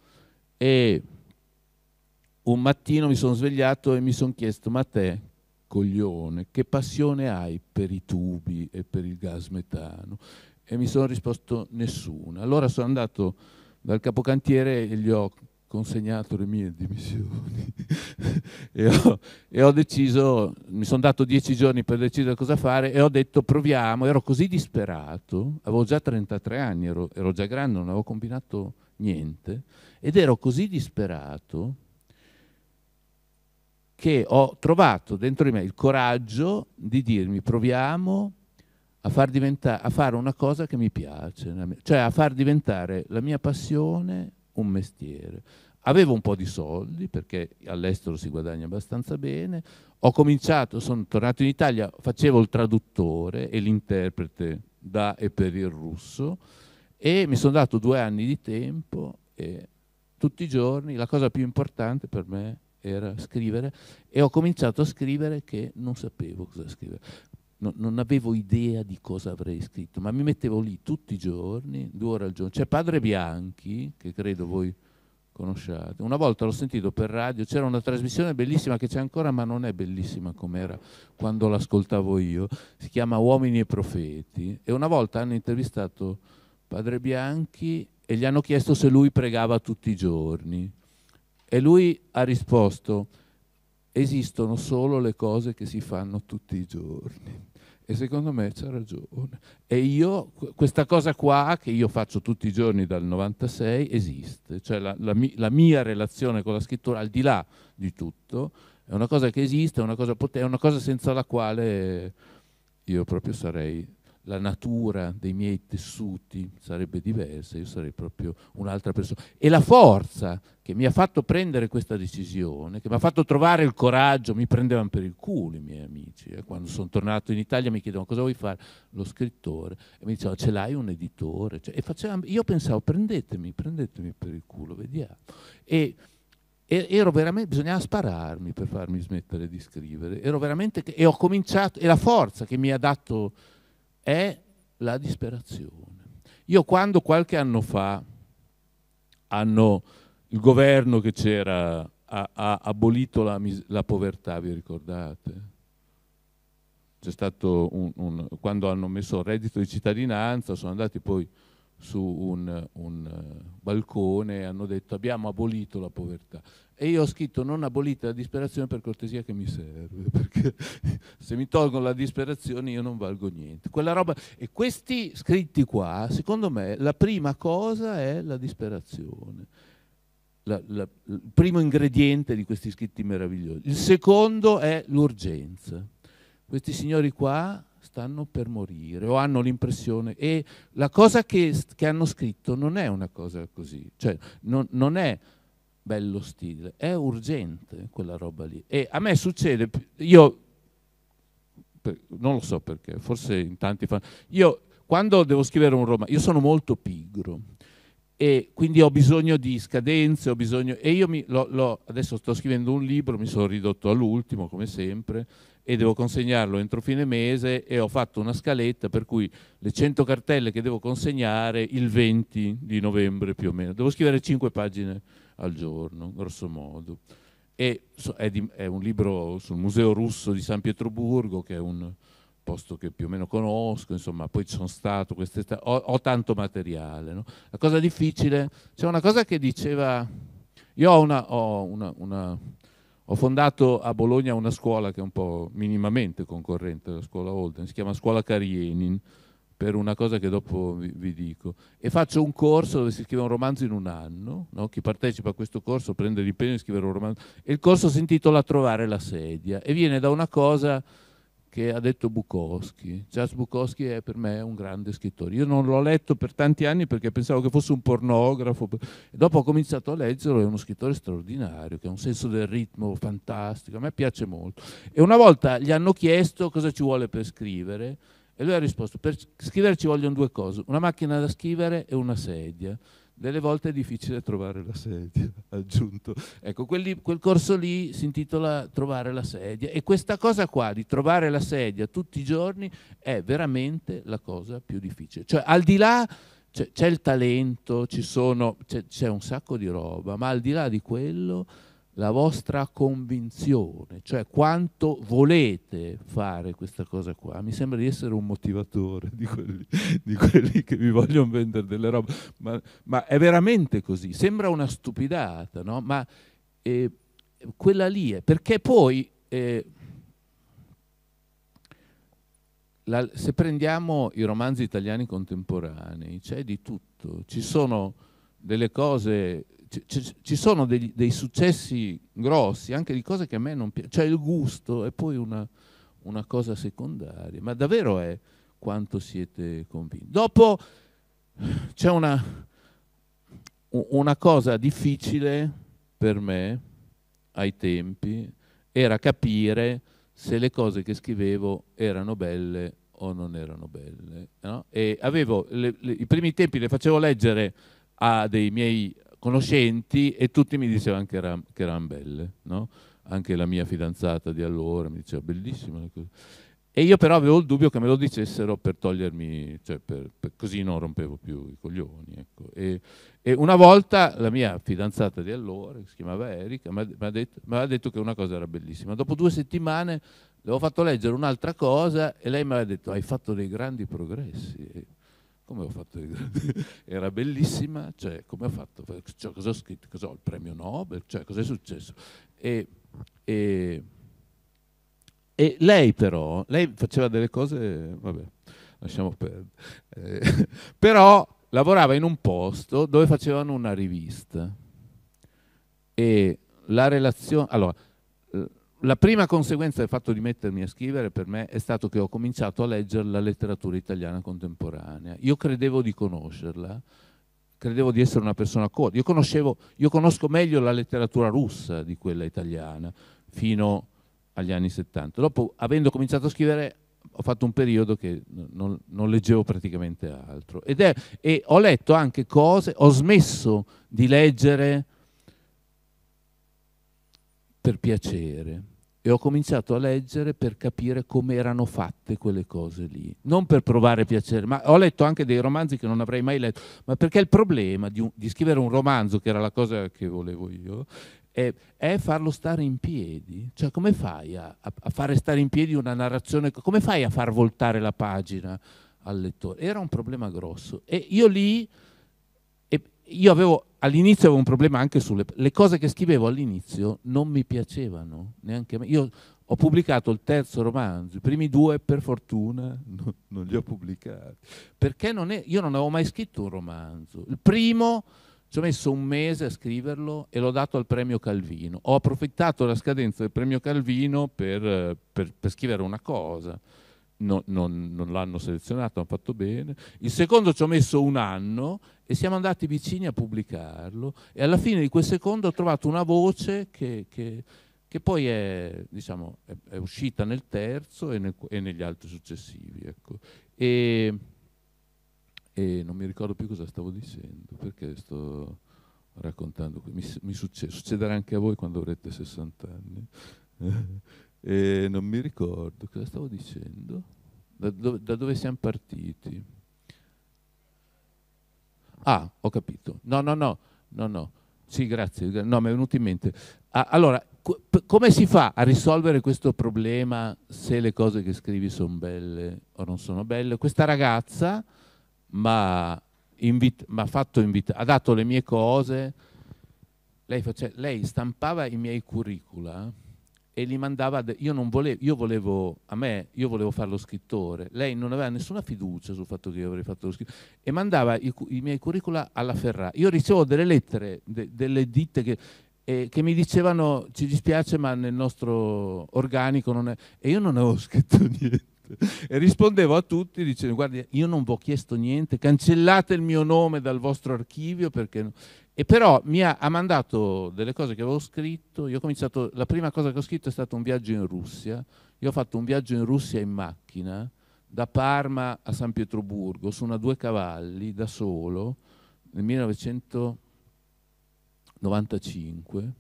A: e un mattino mi sono svegliato e mi sono chiesto, ma te, coglione, che passione hai per i tubi e per il gas metano? E mi sono risposto nessuna. Allora sono andato dal capocantiere e gli ho consegnato le mie dimissioni e, ho, e, ho, deciso, mi sono dato dieci giorni per decidere cosa fare e ho detto proviamo, ero così disperato, avevo già 33 anni, ero, ero già grande, non avevo combinato niente ed ero così disperato che ho trovato dentro di me il coraggio di dirmi proviamo a far, a fare una cosa che mi piace, cioè a far diventare la mia passione un mestiere. Avevo un po' di soldi perché all'estero si guadagna abbastanza bene, ho cominciato, sono tornato in Italia, facevo il traduttore e l'interprete da e per il russo e mi sono dato due anni di tempo e tutti i giorni la cosa più importante per me era scrivere e ho cominciato a scrivere che non sapevo cosa scrivere. No, non avevo idea di cosa avrei scritto, ma mi mettevo lì tutti i giorni, due ore al giorno. C'è Padre Bianchi, che credo voi conosciate. Una volta l'ho sentito per radio, c'era una trasmissione bellissima che c'è ancora, ma non è bellissima come era quando l'ascoltavo io. Si chiama Uomini e Profeti. E una volta hanno intervistato Padre Bianchi e gli hanno chiesto se lui pregava tutti i giorni. E lui ha risposto, esistono solo le cose che si fanno tutti i giorni. E secondo me c'ha ragione. E io, questa cosa qua, che io faccio tutti i giorni dal 96, esiste. Cioè la, la, la mia relazione con la scrittura, al di là di tutto, è una cosa che esiste, è una cosa, è una cosa senza la quale io proprio sarei la natura dei miei tessuti sarebbe diversa, io sarei proprio un'altra persona. E la forza che mi ha fatto prendere questa decisione, che mi ha fatto trovare il coraggio, mi prendevano per il culo i miei amici. Eh. Quando sono tornato in Italia mi chiedevano cosa vuoi fare, lo scrittore, e mi dicevano ce l'hai un editore. Cioè, faceva, io pensavo prendetemi, prendetemi per il culo, vediamo. E, ero veramente, bisognava spararmi per farmi smettere di scrivere, ero veramente, e ho cominciato, e la forza che mi ha dato è la disperazione. Io quando qualche anno fa hanno, il governo che c'era ha, ha, abolito la, la, povertà, vi ricordate? C'è stato un, un, quando hanno messo il reddito di cittadinanza, sono andati poi su un, un balcone e hanno detto abbiamo abolito la povertà e io ho scritto non abolite la disperazione per cortesia che mi serve, perché se mi tolgono la disperazione io non valgo niente. Quella roba, e questi scritti qua, secondo me, la prima cosa è la disperazione. La, la, il primo ingrediente di questi scritti meravigliosi. Il secondo è l'urgenza. Questi signori qua stanno per morire o hanno l'impressione e la cosa che, che hanno scritto non è una cosa così, cioè non, non è bello stile. È urgente quella roba lì. E a me succede, io non lo so perché, forse in tanti fanno. Io quando devo scrivere un romanzo, io sono molto pigro e quindi ho bisogno di scadenze, ho bisogno... E io mi, lo, lo, adesso sto scrivendo un libro, mi sono ridotto all'ultimo come sempre e devo consegnarlo entro fine mese e ho fatto una scaletta per cui le 100 cartelle che devo consegnare il 20 di novembre più o meno. Devo scrivere 5 pagine al giorno, grosso modo. E so, è, di, è, un libro sul Museo Russo di San Pietroburgo, che è un posto che più o meno conosco, insomma, poi sono stato, queste, ho, ho, tanto materiale. No? La cosa difficile, c'è una cosa che diceva, io ho una, ho, una, una, ho fondato a Bologna una scuola che è un po' minimamente concorrente la scuola Holden, si chiama Scuola Karienin, per una cosa che dopo vi, vi, dico. E faccio un corso dove si scrive un romanzo in un anno, no? chi partecipa a questo corso prende l'impegno di scrivere un romanzo, e il corso si intitola Trovare la sedia, e viene da una cosa che ha detto Bukowski. Charles Bukowski è per me un grande scrittore. Io non l'ho letto per tanti anni perché pensavo che fosse un pornografo, dopo ho cominciato a leggerlo, è uno scrittore straordinario, che ha un senso del ritmo fantastico, a me piace molto. E una volta gli hanno chiesto cosa ci vuole per scrivere, e lui ha risposto, per scrivere ci vogliono due cose, una macchina da scrivere e una sedia. Delle volte è difficile trovare la sedia, ha aggiunto. Ecco, quelli, quel corso lì si intitola Trovare la sedia e questa cosa qua di trovare la sedia tutti i giorni è veramente la cosa più difficile. Cioè, al di là cioè, c'è, il talento, c'è, un sacco di roba, ma al di là di quello la vostra convinzione, cioè quanto volete fare questa cosa qua. Mi sembra di essere un motivatore di quelli, di quelli che vi vogliono vendere delle robe, ma, ma, è veramente così. Sembra una stupidata, no? Ma eh, quella lì è, perché poi... Eh, la, se prendiamo i romanzi italiani contemporanei, c'è di tutto. Ci sono delle cose ci sono dei, dei, successi grossi, anche di cose che a me non piacciono, cioè il gusto è poi una, una cosa secondaria, ma davvero è quanto siete convinti. Dopo c'è una, una cosa difficile per me ai tempi, era capire se le cose che scrivevo erano belle o non erano belle. No? E avevo le, le, i primi tempi le facevo leggere a dei miei conoscenti e tutti mi dicevano che, era, che erano belle, no? anche la mia fidanzata di allora mi diceva bellissima E io però avevo il dubbio che me lo dicessero per togliermi, cioè per, per, così non rompevo più i coglioni. Ecco. E, e, una volta la mia fidanzata di allora, che si chiamava Erika, mi aveva detto che una cosa era bellissima. Dopo due settimane le ho fatto leggere un'altra cosa e lei mi aveva detto hai fatto dei grandi progressi come ho fatto era bellissima, cioè come ho fatto, cioè, cioè, cosa ho scritto, cosa ho il premio Nobel, cioè cosa è successo. E, e, e, lei però, lei faceva delle cose, vabbè, lasciamo perdere, eh, però lavorava in un posto dove facevano una rivista e la relazione, allora, la prima conseguenza del fatto di mettermi a scrivere per me è stato che ho cominciato a leggere la letteratura italiana contemporanea. Io credevo di conoscerla, credevo di essere una persona colta. Io, io, conosco meglio la letteratura russa di quella italiana fino agli anni 70. Dopo, avendo cominciato a scrivere, ho fatto un periodo che non, non leggevo praticamente altro. È, e ho letto anche cose, ho smesso di leggere per piacere e ho cominciato a leggere per capire come erano fatte quelle cose lì. Non per provare piacere, ma ho letto anche dei romanzi che non avrei mai letto, ma perché il problema di, un, di scrivere un romanzo, che era la cosa che volevo io, è, è farlo stare in piedi. Cioè come fai a, a, fare stare in piedi una narrazione, come fai a far voltare la pagina al lettore? Era un problema grosso. E io lì io avevo all'inizio avevo un problema anche sulle le cose che scrivevo all'inizio non mi piacevano neanche a me. Io ho pubblicato il terzo romanzo, i primi due per fortuna no, non li ho pubblicati, perché non è, io non avevo mai scritto un romanzo. Il primo ci ho messo un mese a scriverlo e l'ho dato al premio Calvino. Ho approfittato della scadenza del premio Calvino per, per, per scrivere una cosa non, non, non l'hanno selezionato, hanno fatto bene. Il secondo ci ho messo un anno e siamo andati vicini a pubblicarlo e alla fine di quel secondo ho trovato una voce che, che, che poi è, diciamo, è, è, uscita nel terzo e, nel, e negli altri successivi. Ecco. E, e, non mi ricordo più cosa stavo dicendo perché sto raccontando, mi, mi succede, succederà anche a voi quando avrete 60 anni. E non mi ricordo cosa stavo dicendo, da dove, da dove siamo partiti. Ah, ho capito. No, no, no, no, no. Sì, grazie. No, mi è venuto in mente. Ah, allora, come si fa a risolvere questo problema se le cose che scrivi sono belle o non sono belle? Questa ragazza mi ha fatto invitare, ha dato le mie cose, lei, lei stampava i miei curricula e gli mandava, io non volevo, io volevo, a me, io volevo fare lo scrittore, lei non aveva nessuna fiducia sul fatto che io avrei fatto lo scrittore, e mandava i, i miei curricula alla Ferrà. Io ricevo delle lettere, de, delle ditte che, eh, che, mi dicevano ci dispiace ma nel nostro organico non è, e io non avevo scritto niente. E rispondevo a tutti dicendo guardi io non vi ho chiesto niente, cancellate il mio nome dal vostro archivio perché... No e però mi ha, ha, mandato delle cose che avevo scritto, io ho cominciato, la prima cosa che ho scritto è stato un viaggio in Russia, io ho fatto un viaggio in Russia in macchina, da Parma a San Pietroburgo, su una due cavalli, da solo, nel 1995,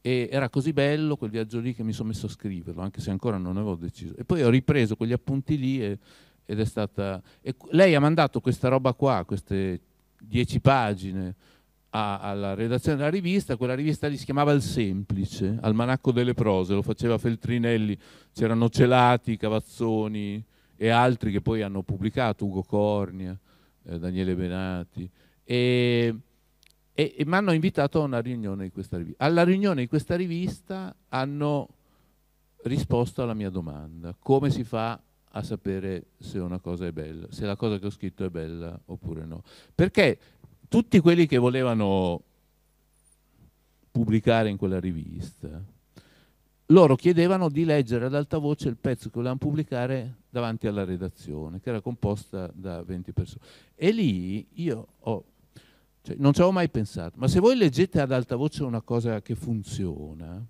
A: e era così bello quel viaggio lì che mi sono messo a scriverlo, anche se ancora non avevo deciso. E poi ho ripreso quegli appunti lì e, ed è stata... E lei ha mandato questa roba qua, queste dieci pagine, a, alla redazione della rivista, quella rivista lì si chiamava Il Semplice, Almanacco delle Prose, lo faceva Feltrinelli, c'erano Celati, Cavazzoni e altri che poi hanno pubblicato, Ugo Cornia, eh, Daniele Benati, e, e, e mi hanno invitato a una riunione di questa rivista. Alla riunione di questa rivista hanno risposto alla mia domanda, come si fa a sapere se una cosa è bella, se la cosa che ho scritto è bella oppure no. Perché tutti quelli che volevano pubblicare in quella rivista, loro chiedevano di leggere ad alta voce il pezzo che volevano pubblicare davanti alla redazione, che era composta da 20 persone. E lì io ho, cioè, non ci avevo mai pensato, ma se voi leggete ad alta voce una cosa che funziona,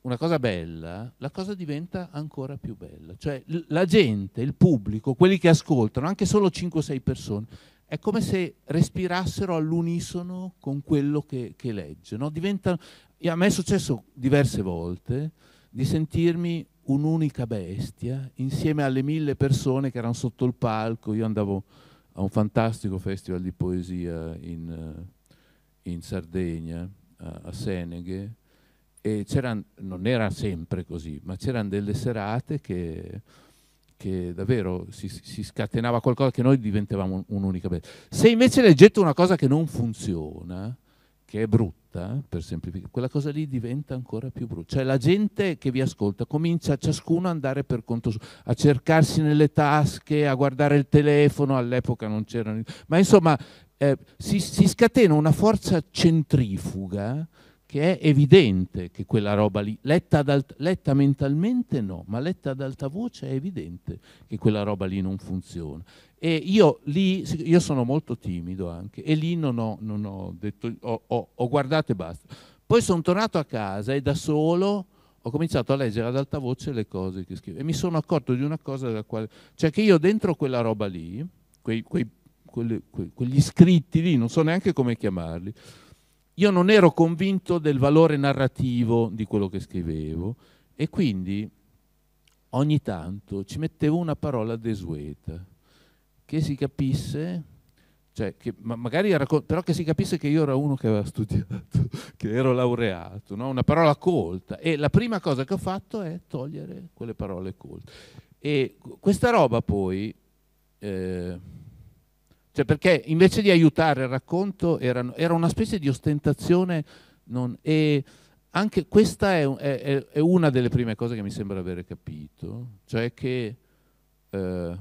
A: una cosa bella, la cosa diventa ancora più bella. Cioè la gente, il pubblico, quelli che ascoltano, anche solo 5-6 persone, è come se respirassero all'unisono con quello che, che legge. No? Diventano... a me è successo diverse volte di sentirmi un'unica bestia insieme alle mille persone che erano sotto il palco. Io andavo a un fantastico festival di poesia in, eh, in Sardegna, a, a Seneghe, e non era sempre così, ma c'erano delle serate che che davvero si, si, scatenava qualcosa che noi diventavamo un'unica bella. Se invece leggete una cosa che non funziona, che è brutta, per semplificare, quella cosa lì diventa ancora più brutta. Cioè la gente che vi ascolta comincia ciascuno ad andare per conto suo, a cercarsi nelle tasche, a guardare il telefono, all'epoca non c'erano... Ma insomma eh, si, si, scatena una forza centrifuga che è evidente che quella roba lì, letta, letta, mentalmente no, ma letta ad alta voce è evidente che quella roba lì non funziona. E io lì, io sono molto timido anche, e lì non ho, non ho detto, ho, ho, ho guardato e basta. Poi sono tornato a casa e da solo ho cominciato a leggere ad alta voce le cose che scrivevo e mi sono accorto di una cosa della quale, cioè che io dentro quella roba lì, quei, quei, quelle, quegli scritti lì, non so neanche come chiamarli, io non ero convinto del valore narrativo di quello che scrivevo e quindi ogni tanto ci mettevo una parola desueta che si capisse, cioè che ma magari però che si capisse che io ero uno che aveva studiato, che ero laureato, no? una parola colta. E la prima cosa che ho fatto è togliere quelle parole colte. E questa roba poi... Eh, cioè perché invece di aiutare il racconto erano, era una specie di ostentazione non, e anche questa è, è, è, una delle prime cose che mi sembra aver capito, cioè che eh,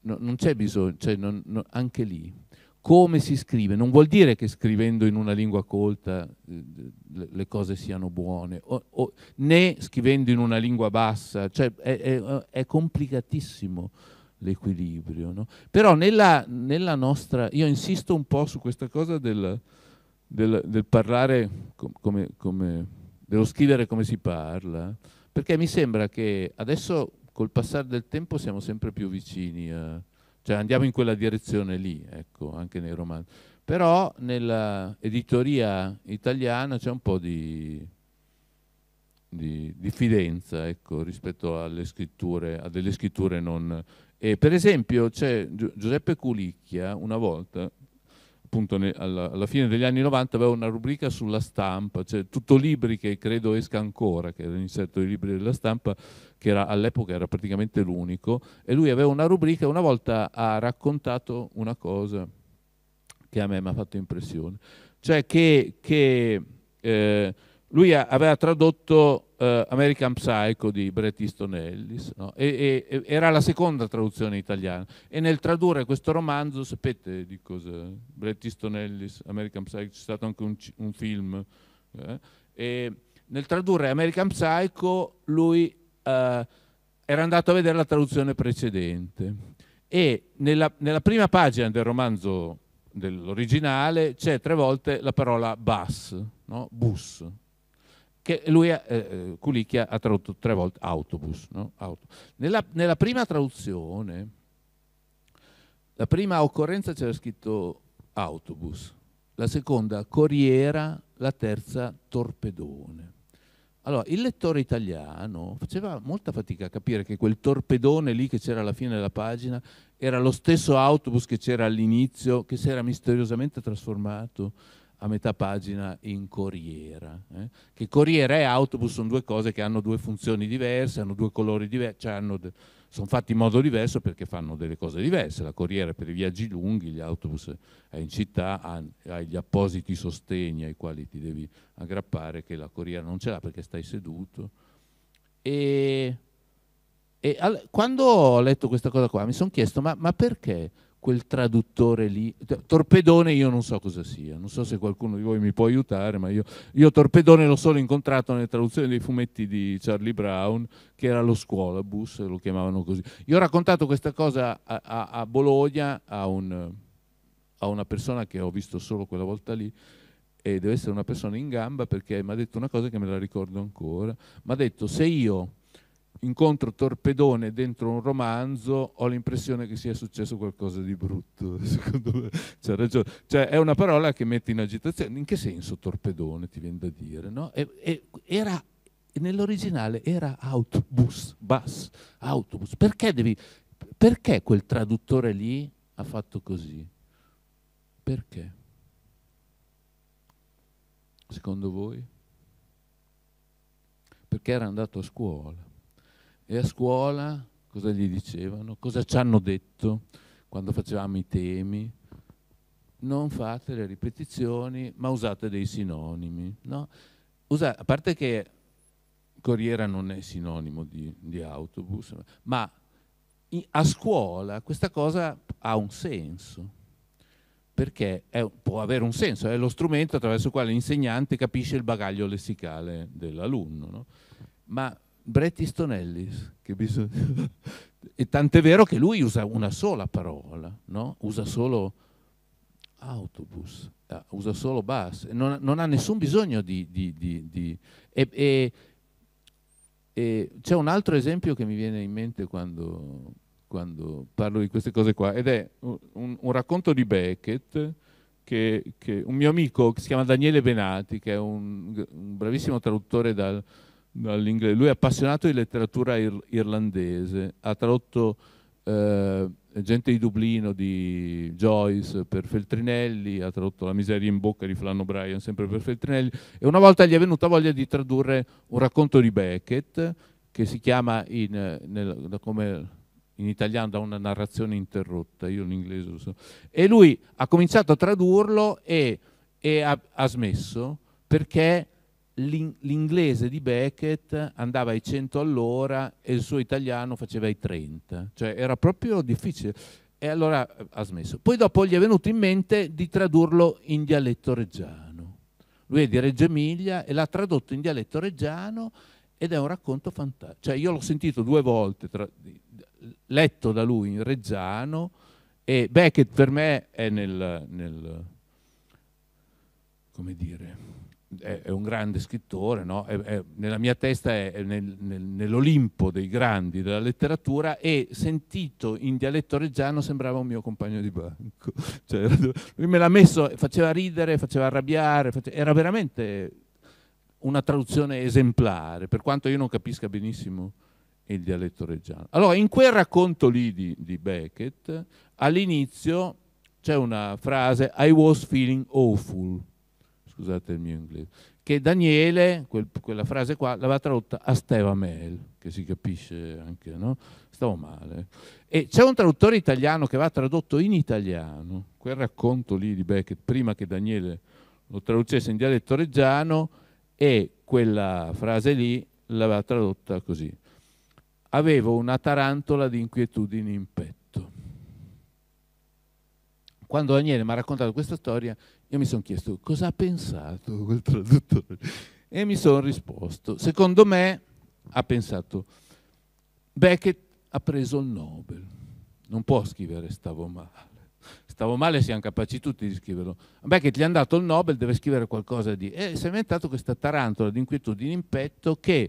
A: no, non c'è bisogno, cioè non, no, anche lì, come si scrive, non vuol dire che scrivendo in una lingua colta eh, le, cose siano buone, o, o, né scrivendo in una lingua bassa, cioè è, è complicatissimo l'equilibrio. No? Però nella, nella, nostra, io insisto un po' su questa cosa del, del, del parlare, com, come, come, dello scrivere come si parla, perché mi sembra che adesso col passare del tempo siamo sempre più vicini, a, cioè andiamo in quella direzione lì, ecco, anche nei romanzi. Però nell'editoria italiana c'è un po' di, di diffidenza ecco, rispetto alle scritture, a delle scritture non, e per esempio c'è Giuseppe Culicchia, una volta, appunto alla, fine degli anni 90, aveva una rubrica sulla stampa, cioè tutto libri che credo esca ancora, che era l'inserto dei libri della stampa, che all'epoca era praticamente l'unico, e lui aveva una rubrica, e una volta ha raccontato una cosa che a me mi ha fatto impressione, cioè che... che eh, lui aveva tradotto eh, American Psycho di Bret Easton Ellis no? e, e, era la seconda traduzione italiana e nel tradurre questo romanzo sapete di cosa Bret Easton Ellis American Psycho c'è stato anche un, un film eh? e nel tradurre American Psycho lui eh, era andato a vedere la traduzione precedente e nella, nella prima pagina del romanzo dell'originale c'è tre volte la parola bus, no? bus che lui, eh, eh, Culicchia, ha tradotto tre volte autobus. No? Auto. Nella, nella, prima traduzione, la prima occorrenza c'era scritto autobus, la seconda corriera, la terza torpedone. Allora, il lettore italiano faceva molta fatica a capire che quel torpedone lì che c'era alla fine della pagina era lo stesso autobus che c'era all'inizio, che si era misteriosamente trasformato a metà pagina in Corriera. Eh? Che Corriera e autobus sono due cose che hanno due funzioni diverse, hanno due colori diversi, cioè sono fatti in modo diverso perché fanno delle cose diverse. La Corriera è per i viaggi lunghi, gli autobus è in città, hai gli appositi sostegni ai quali ti devi aggrappare, che la Corriera non ce l'ha perché stai seduto. E, e al, quando ho letto questa cosa qua mi sono chiesto, ma, ma perché? quel traduttore lì. Torpedone io non so cosa sia, non so se qualcuno di voi mi può aiutare, ma io, io Torpedone l'ho solo incontrato nelle traduzioni dei fumetti di Charlie Brown, che era lo scuolabus, lo chiamavano così. Io ho raccontato questa cosa a, a, a Bologna a, un, a una persona che ho visto solo quella volta lì, e deve essere una persona in gamba perché mi ha detto una cosa che me la ricordo ancora, mi ha detto se io incontro torpedone dentro un romanzo, ho l'impressione che sia successo qualcosa di brutto, secondo me. C'è ragione. Cioè, è una parola che mette in agitazione. In che senso torpedone, ti viene da dire, no? E, e, era, nell'originale era autobus, bus, autobus. Perché devi... Perché quel traduttore lì ha fatto così? Perché? Secondo voi? Perché era andato a scuola e a scuola cosa gli dicevano? Cosa ci hanno detto quando facevamo i temi? Non fate le ripetizioni, ma usate dei sinonimi. No? Usa, a parte che corriera non è sinonimo di, di autobus, ma a scuola questa cosa ha un senso, perché è, può avere un senso, è lo strumento attraverso il quale l'insegnante capisce il bagaglio lessicale dell'alunno. No? Ma Bret Easton Ellis, bisogna... e tant'è vero che lui usa una sola parola, no? usa solo autobus, ah, usa solo bus, non, non ha nessun bisogno di... di, di, di... E, e, e c'è un altro esempio che mi viene in mente quando, quando parlo di queste cose qua, ed è un, un racconto di Beckett, che, che, un mio amico che si chiama Daniele Benati, che è un, un bravissimo traduttore dal, dall'inglese. Lui è appassionato di letteratura ir irlandese, ha tradotto eh, Gente di Dublino di Joyce per Feltrinelli, ha tradotto La miseria in bocca di Flanno O'Brien sempre per Feltrinelli e una volta gli è venuta voglia di tradurre un racconto di Beckett che si chiama in, nel, come in italiano da una narrazione interrotta, io in inglese lo so. E lui ha cominciato a tradurlo e, e ha, ha smesso perché l'inglese di Beckett andava ai 100 all'ora e il suo italiano faceva ai 30, cioè era proprio difficile. E allora eh, ha smesso. Poi dopo gli è venuto in mente di tradurlo in dialetto reggiano. Lui è di Reggio Emilia e l'ha tradotto in dialetto reggiano ed è un racconto fantastico. Cioè io l'ho sentito due volte, letto da lui in reggiano e Beckett per me è nel, nel come dire, è, è un grande scrittore, no? è, nella mia testa è, nel, nel, nell'Olimpo dei grandi della letteratura e sentito in dialetto reggiano sembrava un mio compagno di banco. Cioè, lui me l'ha messo, faceva ridere, faceva arrabbiare, faceva, era veramente una traduzione esemplare, per quanto io non capisca benissimo il dialetto reggiano. Allora, in quel racconto lì di, di Beckett, all'inizio c'è una frase, I was feeling awful, scusate il mio inglese, che Daniele, quel, quella frase qua, l'aveva tradotta a Steva Mel, che si capisce anche, no? Stavo male. E c'è un traduttore italiano che va tradotto in italiano, quel racconto lì di Beckett, prima che Daniele lo traducesse in dialetto reggiano, e quella frase lì l'aveva tradotta così. Avevo una tarantola di inquietudini in petto. Quando Daniele mi ha raccontato questa storia, io mi sono chiesto cosa ha pensato quel traduttore e mi sono risposto, secondo me ha pensato Beckett ha preso il Nobel, non può scrivere stavo male. Stavo male, siamo capaci tutti di scriverlo. Beckett gli ha dato il Nobel, deve scrivere qualcosa di... E si è inventato questa tarantola di inquietudine in petto che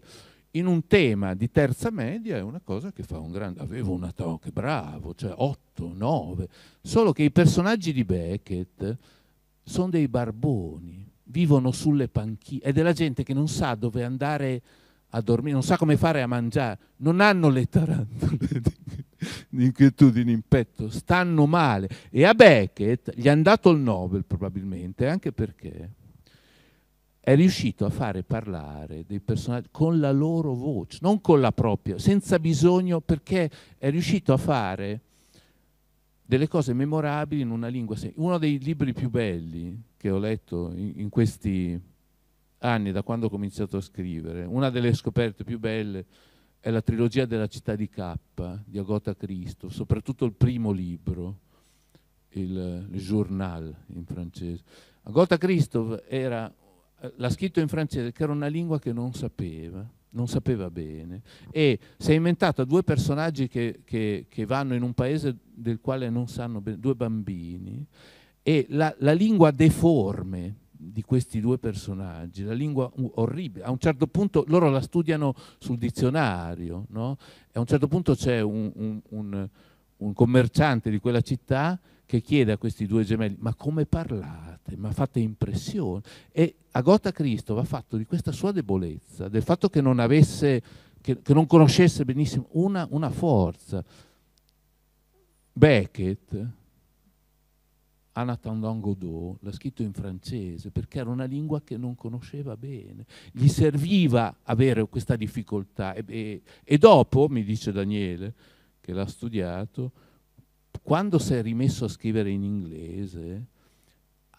A: in un tema di terza media è una cosa che fa un grande... Avevo una tocca, bravo, cioè 8, 9. Solo che i personaggi di Beckett sono dei barboni, vivono sulle panchine, è della gente che non sa dove andare a dormire, non sa come fare a mangiare, non hanno le tarantole di inquietudine in petto, stanno male. E a Beckett gli hanno dato il Nobel probabilmente, anche perché è riuscito a fare parlare dei personaggi con la loro voce, non con la propria, senza bisogno, perché è riuscito a fare delle cose memorabili in una lingua. Uno dei libri più belli che ho letto in, in questi anni, da quando ho cominciato a scrivere, una delle scoperte più belle è la trilogia della città di K di Agota Cristo, soprattutto il primo libro, il, il journal in francese. Agota Cristo eh, l'ha scritto in francese, che era una lingua che non sapeva, non sapeva bene e si è inventata due personaggi che, che, che, vanno in un paese del quale non sanno bene, due bambini e la, la lingua deforme di questi due personaggi, la lingua orribile, a un certo punto loro la studiano sul dizionario, no? e a un certo punto c'è un, un, un un commerciante di quella città che chiede a questi due gemelli, ma come parlate? Ma fate impressione? E Agota Cristo va fatto di questa sua debolezza, del fatto che non avesse, che, che non conoscesse benissimo una, una forza. Beckett, Anatendant Godot, l'ha scritto in francese, perché era una lingua che non conosceva bene. Gli serviva avere questa difficoltà. e, e, e dopo, mi dice Daniele, che l'ha studiato, quando si è rimesso a scrivere in inglese,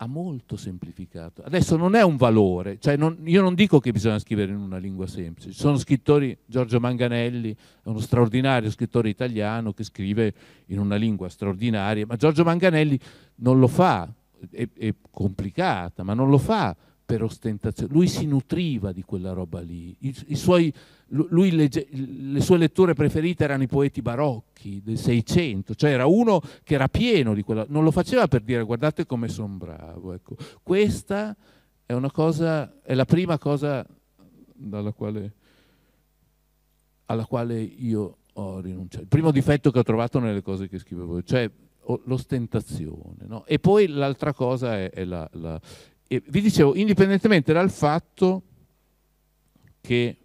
A: ha molto semplificato. Adesso non è un valore, cioè non, io non dico che bisogna scrivere in una lingua semplice, ci sono scrittori, Giorgio Manganelli è uno straordinario scrittore italiano che scrive in una lingua straordinaria, ma Giorgio Manganelli non lo fa, è, è complicata, ma non lo fa per ostentazione. Lui si nutriva di quella roba lì. I, i suoi, lui legge, le sue letture preferite erano i poeti barocchi del Seicento, cioè era uno che era pieno di quella. Non lo faceva per dire guardate come sono bravo. Ecco. Questa è una cosa, è la prima cosa quale, alla quale io ho rinunciato. Il primo difetto che ho trovato nelle cose che scrivevo, cioè l'ostentazione. No? E poi l'altra cosa è, è la, la, e vi dicevo, indipendentemente dal fatto che,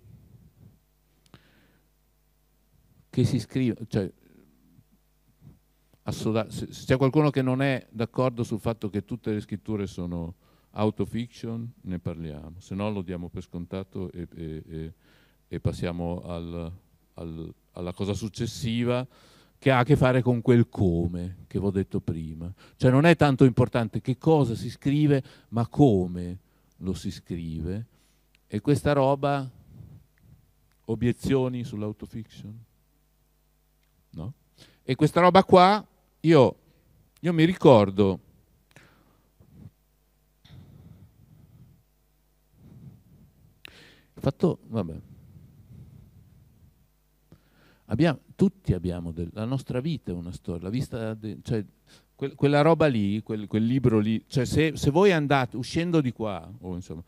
A: che si scrive, cioè, se c'è qualcuno che non è d'accordo sul fatto che tutte le scritture sono autofiction, ne parliamo, se no lo diamo per scontato e, e, e, e passiamo al, al, alla cosa successiva che ha a che fare con quel come che vi ho detto prima. Cioè non è tanto importante che cosa si scrive, ma come lo si scrive. E questa roba, obiezioni sull'autofiction? No? E questa roba qua, io, io mi ricordo fatto, vabbè, Abbiamo, tutti abbiamo, del, la nostra vita è una storia, de, cioè, quel, quella roba lì, quel, quel libro lì, cioè se, se, voi andate, uscendo di qua, o insomma,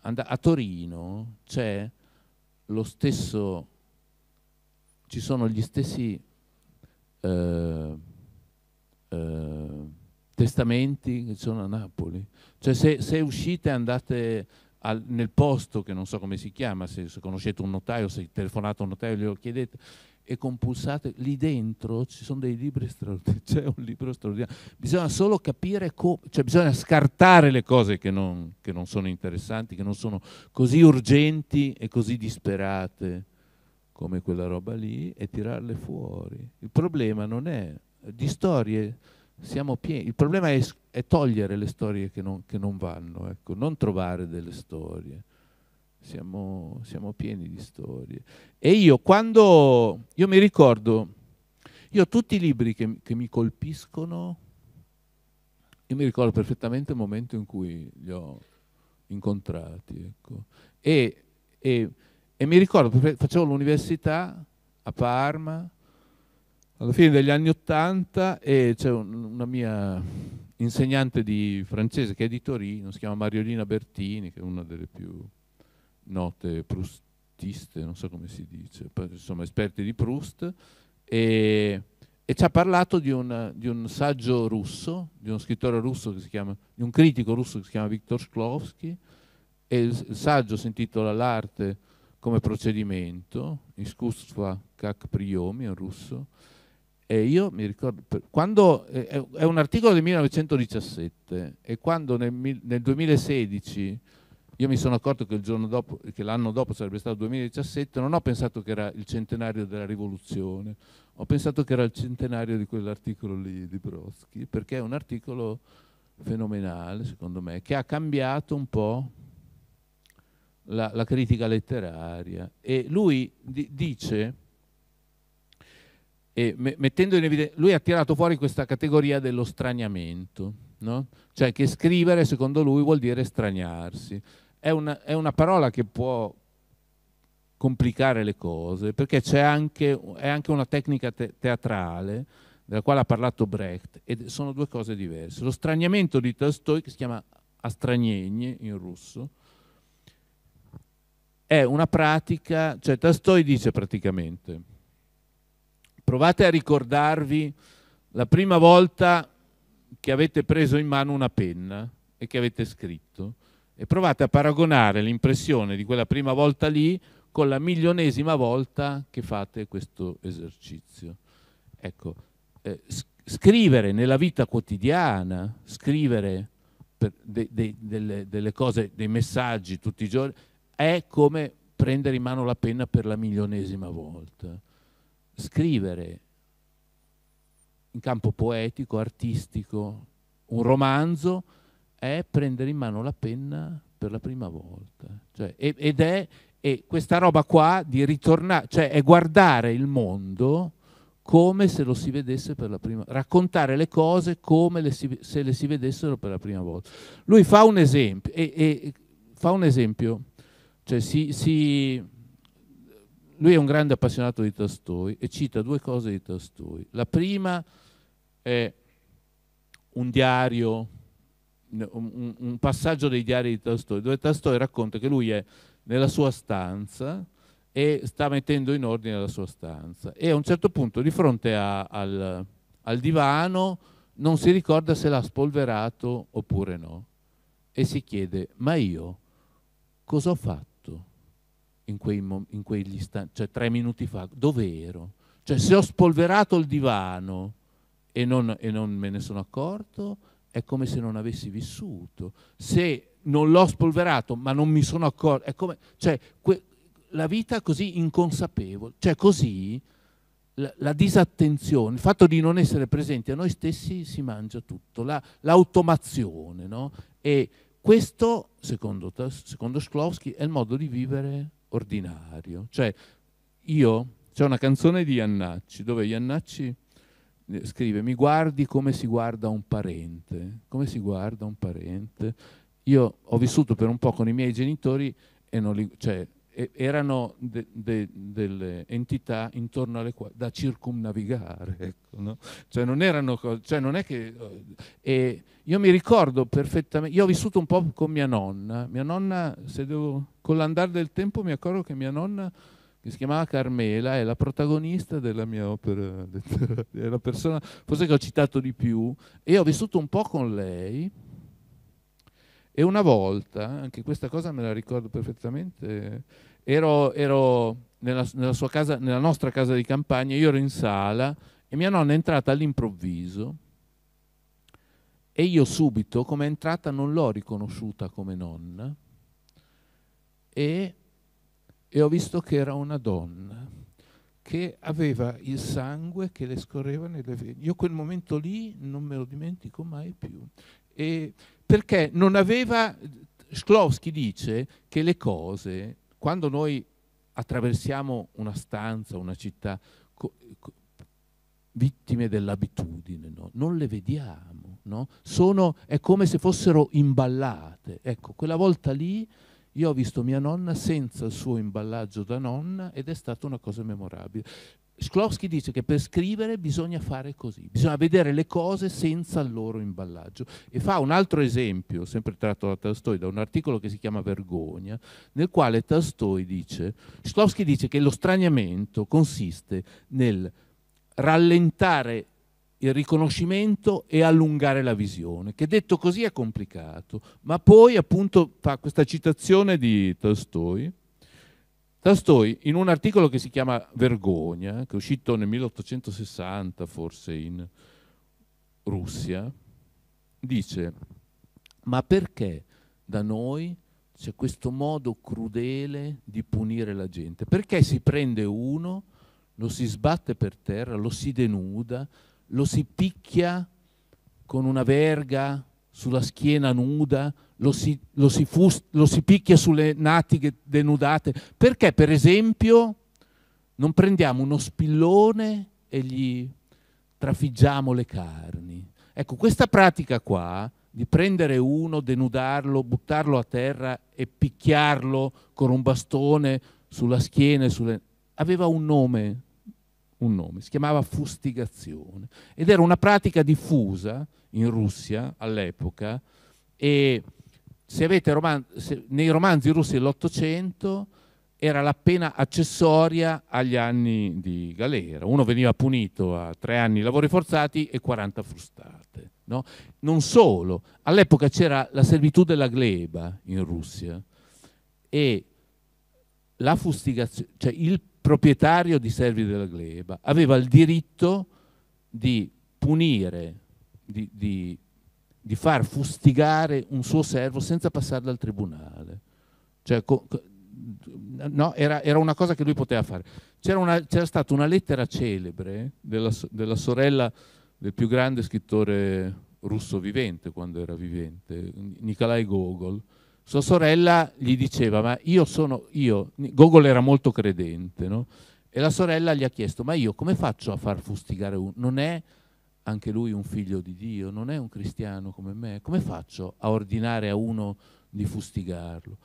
A: and, a Torino c'è lo stesso, ci sono gli stessi eh, eh, testamenti che sono a Napoli, cioè se, se uscite andate... Al, nel posto che non so come si chiama, se, se conoscete un notaio, se telefonate a un notaio glielo chiedete, e compulsate, lì dentro ci sono dei libri straordinari, c'è un libro straordinario, bisogna solo capire come, cioè bisogna scartare le cose che non, che non sono interessanti, che non sono così urgenti e così disperate come quella roba lì e tirarle fuori. Il problema non è di storie siamo pieni. Il problema è, è togliere le storie che non, che non vanno, ecco. non trovare delle storie. Siamo, siamo pieni di storie. E io quando, io mi ricordo, io tutti i libri che, che mi colpiscono, io mi ricordo perfettamente il momento in cui li ho incontrati. Ecco. E, e, e mi ricordo, facevo l'università a Parma, alla fine degli anni Ottanta, e c'è una mia insegnante di francese che è di Torino, si chiama Mariolina Bertini, che è una delle più note prustiste, non so come si dice, insomma esperti di Proust, e, e ci ha parlato di un, di un, saggio russo, di uno scrittore russo che si chiama, di un critico russo che si chiama Viktor Shklovsky, e il, il saggio si intitola L'arte come procedimento, Iskustva kak priomi in russo, e io mi ricordo, quando, è un articolo del 1917 e quando nel, nel 2016 io mi sono accorto che, l'anno dopo sarebbe stato 2017, non ho pensato che era il centenario della rivoluzione, ho pensato che era il centenario di quell'articolo lì di Brodsky, perché è un articolo fenomenale, secondo me, che ha cambiato un po' la, la critica letteraria. E lui di, dice, e mettendo in evidenza, lui ha tirato fuori questa categoria dello straniamento, no? cioè che scrivere secondo lui vuol dire straniarsi è una, è una parola che può complicare le cose, perché c'è anche, è anche una tecnica te teatrale della quale ha parlato Brecht, e sono due cose diverse. Lo straniamento di Tolstoi, che si chiama astranienie in russo, è una pratica, cioè Tolstoi dice praticamente, provate a ricordarvi la prima volta che avete preso in mano una penna e che avete scritto, e provate a paragonare l'impressione di quella prima volta lì con la milionesima volta che fate questo esercizio. Ecco, eh, scrivere nella vita quotidiana, scrivere de de delle, delle cose, dei messaggi tutti i giorni, è come prendere in mano la penna per la milionesima volta. Scrivere in campo poetico, artistico, un romanzo, è prendere in mano la penna per la prima volta. Cioè, ed è e questa roba qua di ritornare, cioè è guardare il mondo come se lo si vedesse per la prima volta, raccontare le cose come le si, se le si vedessero per la prima volta. Lui fa un esempio, e, e, fa un esempio, cioè si, si, lui è un grande appassionato di Tolstoi e cita due cose di Tolstoi. La prima è un diario un, un passaggio dei diari di Tolstoi, dove Tolstoi racconta che lui è nella sua stanza e sta mettendo in ordine la sua stanza e a un certo punto di fronte a, al, al divano non si ricorda se l'ha spolverato oppure no e si chiede ma io cosa ho fatto in, quei in quegli istanti, cioè tre minuti fa, dove ero? Cioè se ho spolverato il divano e non, e non me ne sono accorto è come se non avessi vissuto. Se non l'ho spolverato, ma non mi sono accorto, è come, cioè, que, la vita così inconsapevole, cioè così la, la, disattenzione, il fatto di non essere presenti a noi stessi si mangia tutto, l'automazione, no? E questo, secondo, secondo Shklovsky, è il modo di vivere ordinario. Cioè, io, c'è una canzone di Iannacci, dove Iannacci scrive, mi guardi come si guarda un parente, come si guarda un parente. Io ho vissuto per un po' con i miei genitori e non li, cioè, erano de, de, delle entità intorno alle quali da circumnavigare, ecco, no? cioè non erano cioè non è che... E io mi ricordo perfettamente, io ho vissuto un po' con mia nonna, mia nonna, se devo, con l'andare del tempo mi accorgo che mia nonna che si chiamava Carmela, è la protagonista della mia opera letteraria, è la persona forse che ho citato di più, e ho vissuto un po' con lei. E una volta, anche questa cosa me la ricordo perfettamente, ero, ero nella, nella, casa, nella nostra casa di campagna, io ero in sala e mia nonna è entrata all'improvviso e io subito, come è entrata, non l'ho riconosciuta come nonna e e ho visto che era una donna che aveva il sangue che le scorreva nelle vene. Io quel momento lì non me lo dimentico mai più. E perché non aveva... Sklowski dice che le cose, quando noi attraversiamo una stanza, una città, vittime dell'abitudine, no? non le vediamo, no? Sono, è come se fossero imballate. Ecco, quella volta lì io ho visto mia nonna senza il suo imballaggio da nonna ed è stata una cosa memorabile. Sklowski dice che per scrivere bisogna fare così, bisogna vedere le cose senza il loro imballaggio. E fa un altro esempio, sempre tratto da Tolstoi, da un articolo che si chiama Vergogna, nel quale Tolstoi dice, Sklowski dice che lo straniamento consiste nel rallentare il riconoscimento e allungare la visione, che detto così è complicato, ma poi appunto fa questa citazione di Tolstoi. Tolstoi in un articolo che si chiama Vergogna, che è uscito nel 1860 forse in Russia, dice ma perché da noi c'è questo modo crudele di punire la gente? Perché si prende uno, lo si sbatte per terra, lo si denuda, lo si picchia con una verga sulla schiena nuda, lo si, lo si, fust, lo si picchia sulle natiche denudate. Perché, per esempio, non prendiamo uno spillone e gli trafiggiamo le carni? Ecco, questa pratica qua di prendere uno, denudarlo, buttarlo a terra e picchiarlo con un bastone sulla schiena, sulle... aveva un nome un nome, si chiamava fustigazione ed era una pratica diffusa in Russia all'epoca e roman se, nei romanzi russi dell'Ottocento era la pena accessoria agli anni di galera. Uno veniva punito a tre anni lavori forzati e 40 frustate. No? Non solo, all'epoca c'era la servitù della gleba in Russia e la fustigazione, cioè il proprietario di Servi della Gleba, aveva il diritto di punire, di, di, di far fustigare un suo servo senza passare dal tribunale. Cioè, no, era, era, una cosa che lui poteva fare. C'era, stata una lettera celebre della, della sorella del più grande scrittore russo vivente, quando era vivente, Nikolai Gogol, sua sorella gli diceva, ma io sono io, Gogol era molto credente, no? E la sorella gli ha chiesto, ma io come faccio a far fustigare uno? Non è anche lui un figlio di Dio, non è un cristiano come me, come faccio a ordinare a uno di fustigarlo?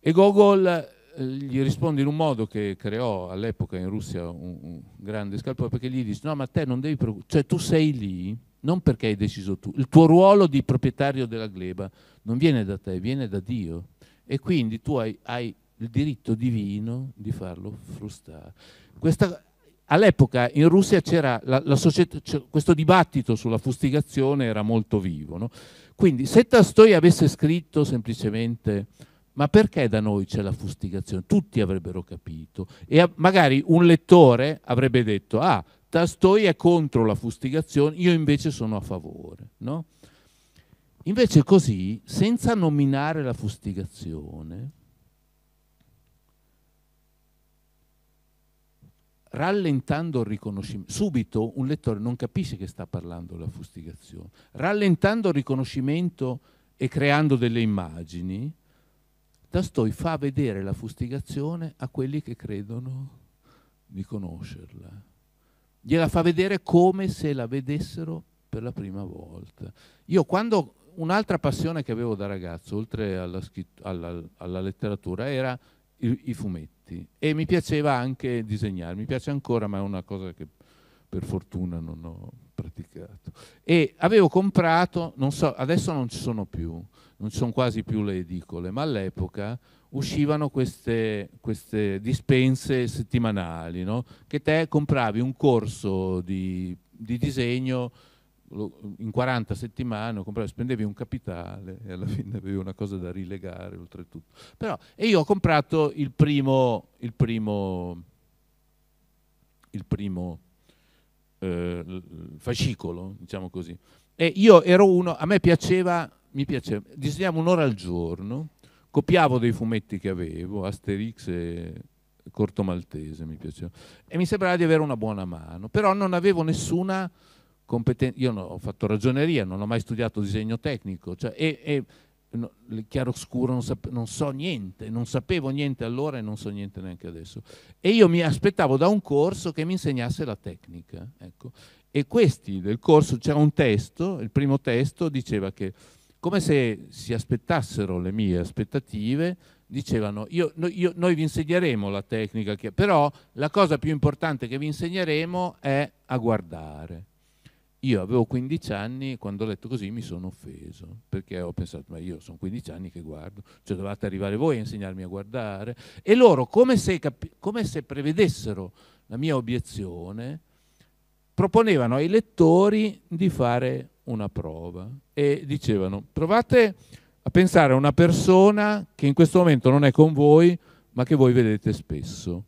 A: E Gogol eh, gli risponde in un modo che creò all'epoca in Russia un, un grande scalpore, perché gli dice, no ma te non devi preoccuparti, cioè tu sei lì, non perché hai deciso tu. Il tuo ruolo di proprietario della gleba non viene da te, viene da Dio. E quindi tu hai, hai il diritto divino di farlo frustare. Questa, all'epoca in Russia c'era questo dibattito sulla fustigazione era molto vivo. No? Quindi se Tastoi avesse scritto semplicemente ma perché da noi c'è la fustigazione? Tutti avrebbero capito e magari un lettore avrebbe detto ah Tastoi è contro la fustigazione, io invece sono a favore. No? Invece così, senza nominare la fustigazione, rallentando il riconoscimento, subito un lettore non capisce che sta parlando la fustigazione, rallentando il riconoscimento e creando delle immagini, Tastoi fa vedere la fustigazione a quelli che credono di conoscerla gliela fa vedere come se la vedessero per la prima volta. Io quando un'altra passione che avevo da ragazzo, oltre alla, alla, alla letteratura, era i, i, fumetti e mi piaceva anche disegnare, mi piace ancora, ma è una cosa che per fortuna non ho praticato. E avevo comprato, non so, adesso non ci sono più, non ci sono quasi più le edicole, ma all'epoca uscivano queste, queste dispense settimanali, no? che te compravi un corso di, di disegno in 40 settimane compravi, spendevi un capitale e alla fine avevi una cosa da rilegare oltretutto. Però, e io ho comprato il primo, il primo, il primo eh, fascicolo, diciamo così. E io ero uno, a me piaceva, mi piaceva, disegnavo un'ora al giorno copiavo dei fumetti che avevo, Asterix e Corto Maltese mi piaceva, e mi sembrava di avere una buona mano, però non avevo nessuna competenza, io no, ho fatto ragioneria, non ho mai studiato disegno tecnico, cioè, e, e no, chiaroscuro non, non so niente, non sapevo niente allora e non so niente neanche adesso. E io mi aspettavo da un corso che mi insegnasse la tecnica, ecco. E questi del corso, c'era un testo, il primo testo diceva che come se si aspettassero le mie aspettative, dicevano io, no, io, noi vi insegneremo la tecnica, che, però la cosa più importante che vi insegneremo è a guardare. Io avevo 15 anni, e quando ho letto così mi sono offeso, perché ho pensato, ma io sono 15 anni che guardo, cioè dovete arrivare voi a insegnarmi a guardare. E loro, come se, come se prevedessero la mia obiezione, proponevano ai lettori di fare una prova e dicevano provate a pensare a una persona che in questo momento non è con voi ma che voi vedete spesso.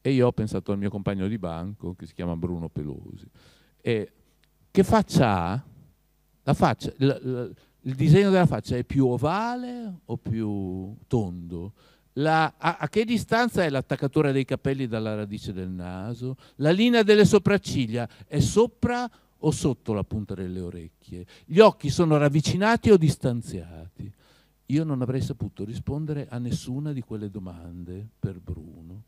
A: E io ho pensato al mio compagno di banco che si chiama Bruno Pelosi. E che faccia ha? La faccia, la, il disegno della faccia è più ovale o più tondo? La, a, a, che distanza è l'attaccatura dei capelli dalla radice del naso? La linea delle sopracciglia è sopra o sotto la punta delle orecchie? Gli occhi sono ravvicinati o distanziati? Io non avrei saputo rispondere a nessuna di quelle domande per Bruno.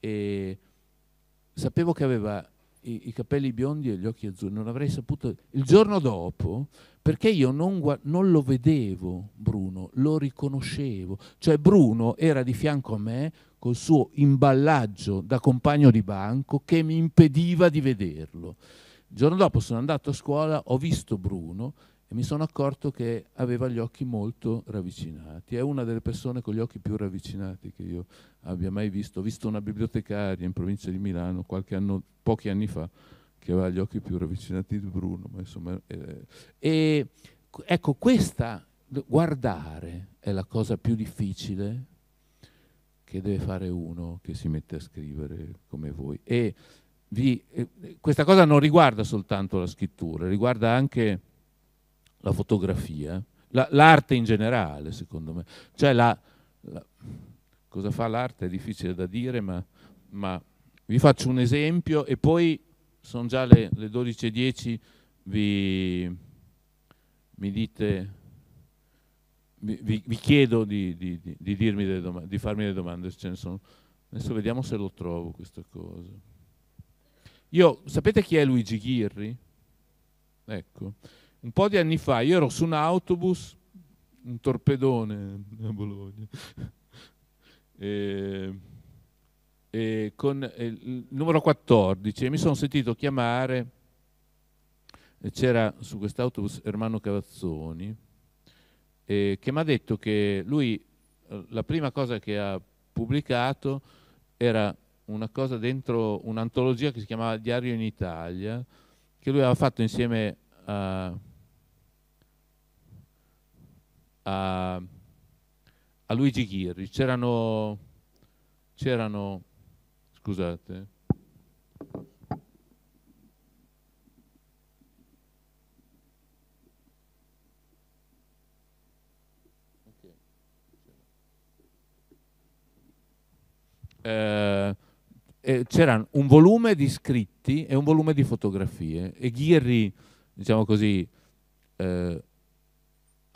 A: E sapevo che aveva i, i, capelli biondi e gli occhi azzurri, non avrei saputo. Il giorno dopo, perché io non, non, lo vedevo Bruno, lo riconoscevo. Cioè Bruno era di fianco a me col suo imballaggio da compagno di banco che mi impediva di vederlo. Il giorno dopo sono andato a scuola, ho visto Bruno e mi sono accorto che aveva gli occhi molto ravvicinati. È una delle persone con gli occhi più ravvicinati che io abbia mai visto. Ho visto una bibliotecaria in provincia di Milano anno, pochi anni fa che aveva gli occhi più ravvicinati di Bruno. Insomma, eh, e ecco, questa guardare è la cosa più difficile che deve fare uno che si mette a scrivere come voi. E vi, eh, questa cosa non riguarda soltanto la scrittura, riguarda anche la fotografia, la, l'arte in generale, secondo me. Cioè la, la, cosa fa l'arte è difficile da dire, ma, ma, vi faccio un esempio e poi sono già le, le 12.10, vi, mi dite, vi, vi chiedo di, di, di, dirmi delle domande, di farmi delle domande, ce ne sono. Adesso vediamo se lo trovo questa cosa. Io, sapete chi è Luigi Ghirri? Ecco, un po' di anni fa io ero su un autobus, un torpedone a Bologna, e, e con il numero 14 e mi sono sentito chiamare, c'era su quest'autobus Ermano Cavazzoni, eh, che mi ha detto che lui la prima cosa che ha pubblicato era una cosa dentro un'antologia che si chiamava Diario in Italia, che lui aveva fatto insieme a a, a Luigi Ghirri. C'erano, c'erano, scusate, eh, c'era un volume di scritti e un volume di fotografie e Ghirri, diciamo così, eh,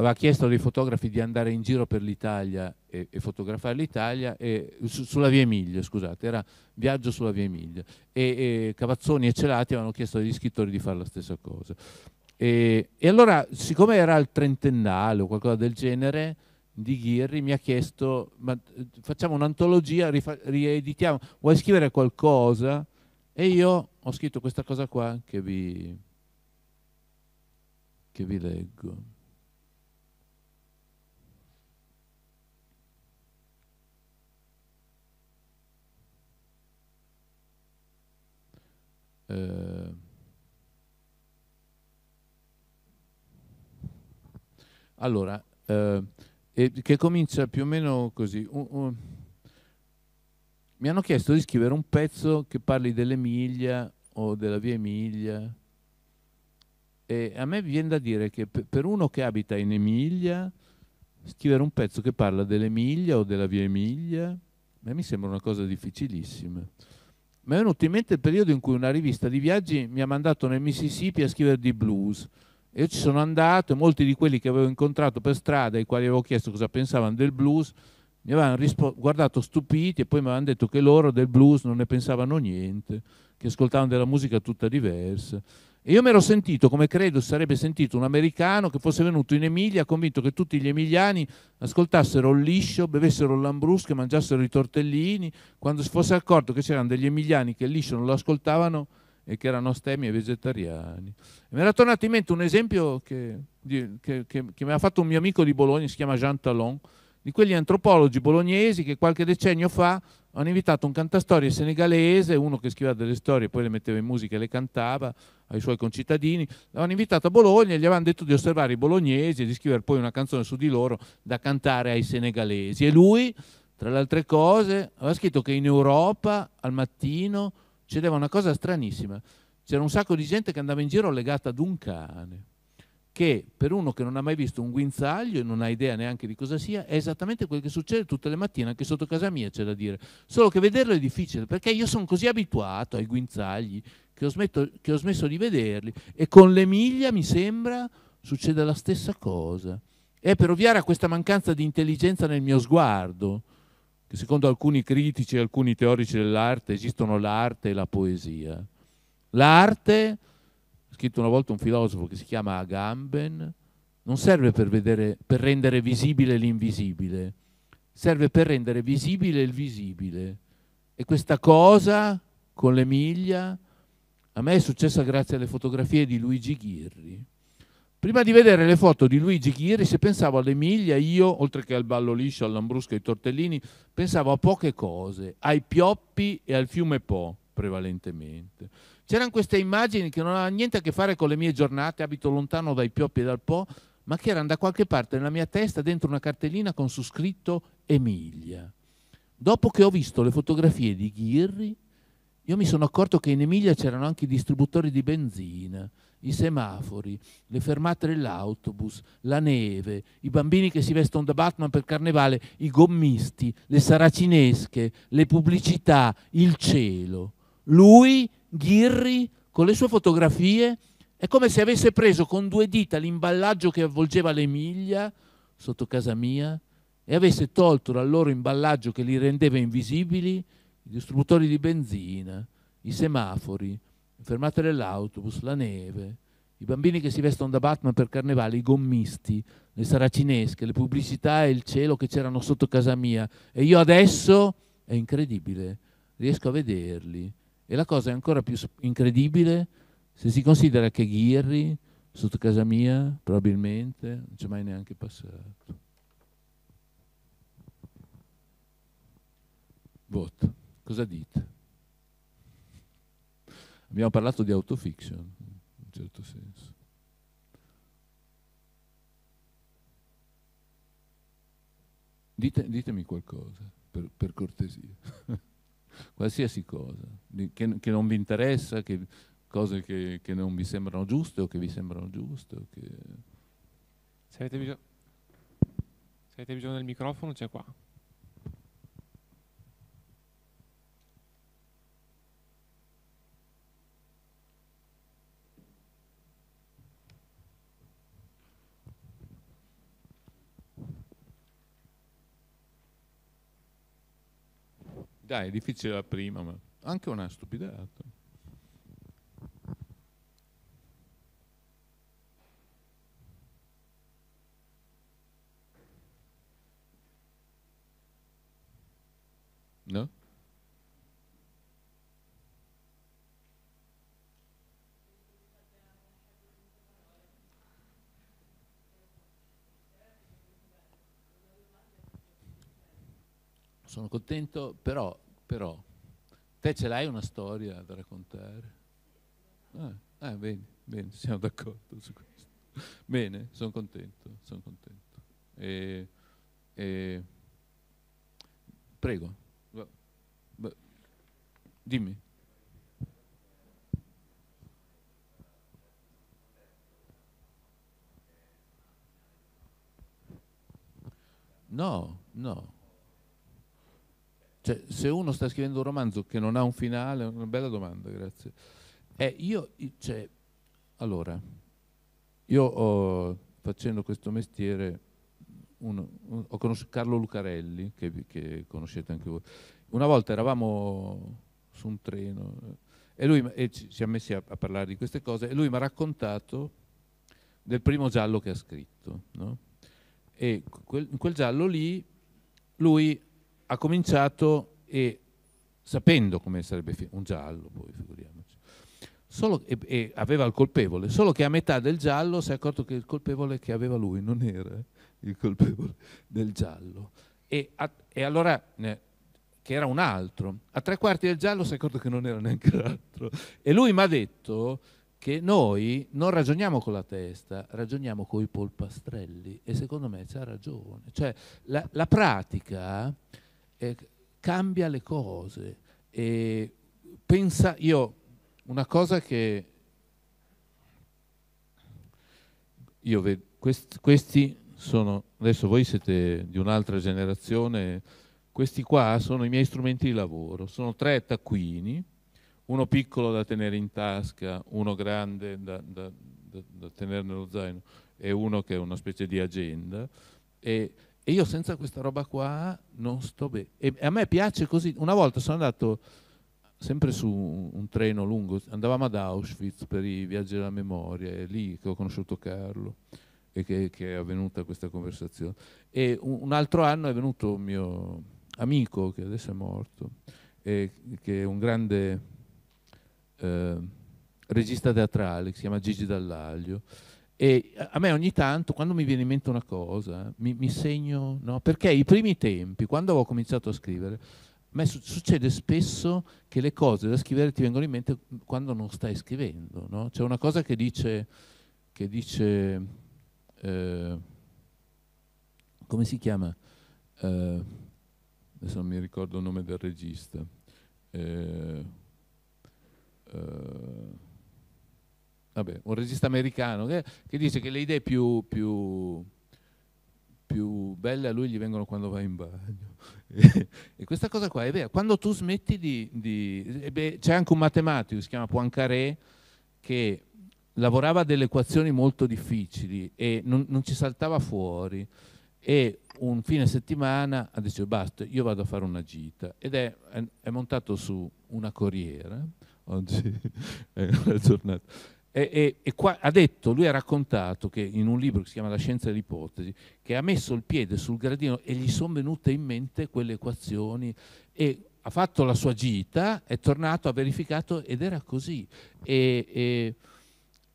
A: aveva chiesto ai fotografi di andare in giro per l'Italia e, e, fotografare l'Italia su, sulla via Emilia, scusate, era viaggio sulla via Emilia e, e Cavazzoni e Celati avevano chiesto agli scrittori di fare la stessa cosa. E, e allora, siccome era il trentennale o qualcosa del genere, di Ghirri mi ha chiesto, ma eh, facciamo un'antologia, rieditiamo, vuoi scrivere qualcosa? E io ho scritto questa cosa qua che vi, che vi leggo. eh, allora, eh, che comincia più o meno così. Uh, uh. mi hanno chiesto di scrivere un pezzo che parli dell'Emilia o della via Emilia. E a me viene da dire che per uno che abita in Emilia, scrivere un pezzo che parla dell'Emilia o della via Emilia, a me mi sembra una cosa difficilissima mi è venuto in mente il periodo in cui una rivista di viaggi mi ha mandato nel Mississippi a scrivere di blues. Io ci sono andato e molti di quelli che avevo incontrato per strada, ai quali avevo chiesto cosa pensavano del blues, mi avevano guardato stupiti e poi mi avevano detto che loro del blues non ne pensavano niente, che ascoltavano della musica tutta diversa. E io mi ero sentito, come credo sarebbe sentito un americano che fosse venuto in Emilia convinto che tutti gli emiliani ascoltassero il liscio, bevessero il lambrusco e mangiassero i tortellini, quando si fosse accorto che c'erano degli emiliani che il liscio non lo ascoltavano e che erano stemmi e vegetariani. E mi era tornato in mente un esempio che, che, che, che mi ha fatto un mio amico di Bologna, si chiama Jean Talon, di quegli antropologi bolognesi che qualche decennio fa hanno invitato un cantastorie senegalese, uno che scriveva delle storie e poi le metteva in musica e le cantava ai suoi concittadini, l'hanno invitato a Bologna e gli avevano detto di osservare i bolognesi e di scrivere poi una canzone su di loro da cantare ai senegalesi. E lui, tra le altre cose, aveva scritto che in Europa al mattino c'era una cosa stranissima, c'era un sacco di gente che andava in giro legata ad un cane che per uno che non ha mai visto un guinzaglio e non ha idea neanche di cosa sia, è esattamente quello che succede tutte le mattine, anche sotto casa mia c'è da dire. Solo che vederlo è difficile, perché io sono così abituato ai guinzagli che ho, smetto, che ho smesso di vederli e con l'Emilia, mi sembra, succede la stessa cosa. È per ovviare a questa mancanza di intelligenza nel mio sguardo, che secondo alcuni critici e alcuni teorici dell'arte esistono l'arte e la poesia. L'arte scritto una volta un filosofo che si chiama Agamben, non serve per, vedere, per rendere visibile l'invisibile, serve per rendere visibile il visibile. E questa cosa con l'Emilia a me è successa grazie alle fotografie di Luigi Ghirri. Prima di vedere le foto di Luigi Ghirri, se pensavo all'Emilia, io, oltre che al ballo liscio, all'ambrusco, ai tortellini, pensavo a poche cose, ai pioppi e al fiume Po, prevalentemente c'erano queste immagini che non avevano niente a che fare con le mie giornate, abito lontano dai pioppi e dal Po, ma che erano da qualche parte nella mia testa dentro una cartellina con su scritto Emilia. Dopo che ho visto le fotografie di Ghirri, io mi sono accorto che in Emilia c'erano anche i distributori di benzina, i semafori, le fermate dell'autobus, la neve, i bambini che si vestono da Batman per carnevale, i gommisti, le saracinesche, le pubblicità, il cielo. Lui Ghirri con le sue fotografie è come se avesse preso con due dita l'imballaggio che avvolgeva l'Emilia sotto casa mia e avesse tolto dal loro imballaggio che li rendeva invisibili i distributori di benzina, i semafori, le fermate dell'autobus, la neve, i bambini che si vestono da Batman per carnevale, i gommisti, le saracinesche, le pubblicità e il cielo che c'erano sotto casa mia. E io adesso, è incredibile, riesco a vederli e la cosa è ancora più incredibile se si considera che Ghirri, sotto casa mia, probabilmente, non c'è mai neanche passato. Voto. Cosa dite? Abbiamo parlato di autofiction, in un certo senso. Dite, ditemi qualcosa, per, per cortesia. qualsiasi cosa, che, che non vi interessa, che, cose che, che, non vi sembrano giuste o che vi sembrano giuste. Che... Se, avete bisogno, se avete bisogno del microfono c'è qua. Dai, è difficile la prima, ma anche una stupidata. No? sono contento, però, però te ce l'hai una storia da raccontare. Ah, ah bene, bene, siamo d'accordo su questo. Bene, sono contento, sono contento. E, e, prego, dimmi. No, no. Cioè, se uno sta scrivendo un romanzo che non ha un finale, una bella domanda, grazie. Eh, io, cioè, allora, io ho, facendo questo mestiere, un, un, ho conosciuto Carlo Lucarelli, che, che, conoscete anche voi. Una volta eravamo su un treno eh, e lui e ci siamo messi a, a, parlare di queste cose e lui mi ha raccontato del primo giallo che ha scritto. No? E quel, in quel giallo lì lui ha cominciato e, sapendo come sarebbe finito, un giallo poi figuriamoci, solo, e, e, aveva il colpevole, solo che a metà del giallo si è accorto che il colpevole che aveva lui non era il colpevole del giallo. E, a, e allora, eh, che era un altro, a tre quarti del giallo si è accorto che non era neanche l'altro. E lui mi ha detto che noi non ragioniamo con la testa, ragioniamo con i polpastrelli e secondo me c'ha ragione. Cioè la, la pratica eh, cambia le cose. E pensa, io, una cosa che io vedo, quest, questi sono, adesso voi siete di un'altra generazione, questi qua sono i miei strumenti di lavoro, sono tre taccuini, uno piccolo da tenere in tasca, uno grande da, da, da, da tenere nello zaino e uno che è una specie di agenda. E e io senza questa roba qua non sto bene. E a me piace così. Una volta sono andato sempre su un treno lungo, andavamo ad Auschwitz per i viaggi della memoria, è lì che ho conosciuto Carlo e che, che è avvenuta questa conversazione. E un, un, altro anno è venuto un mio amico, che adesso è morto, e, che è un grande eh, regista teatrale, che si chiama Gigi Dall'Aglio, e a me ogni tanto, quando mi viene in mente una cosa, mi, mi segno, no? perché i primi tempi, quando avevo cominciato a scrivere, a me succede spesso che le cose da scrivere ti vengono in mente quando non stai scrivendo. No? C'è una cosa che dice, che dice eh, come si chiama? Eh, adesso non mi ricordo il nome del regista. Eh, eh vabbè, un regista americano che, che, dice che le idee più, più, più, belle a lui gli vengono quando va in bagno. e questa cosa qua è vera. Quando tu smetti di... di c'è anche un matematico, si chiama Poincaré, che lavorava delle equazioni molto difficili e non, non ci saltava fuori e un fine settimana ha detto basta, io vado a fare una gita ed è, è, è montato su una corriera, oggi è una giornata, e, e, e qua, ha detto, lui ha raccontato che in un libro che si chiama La scienza dell'ipotesi, che ha messo il piede sul gradino e gli sono venute in mente quelle equazioni e ha fatto la sua gita, è tornato, ha verificato ed era così. E, e,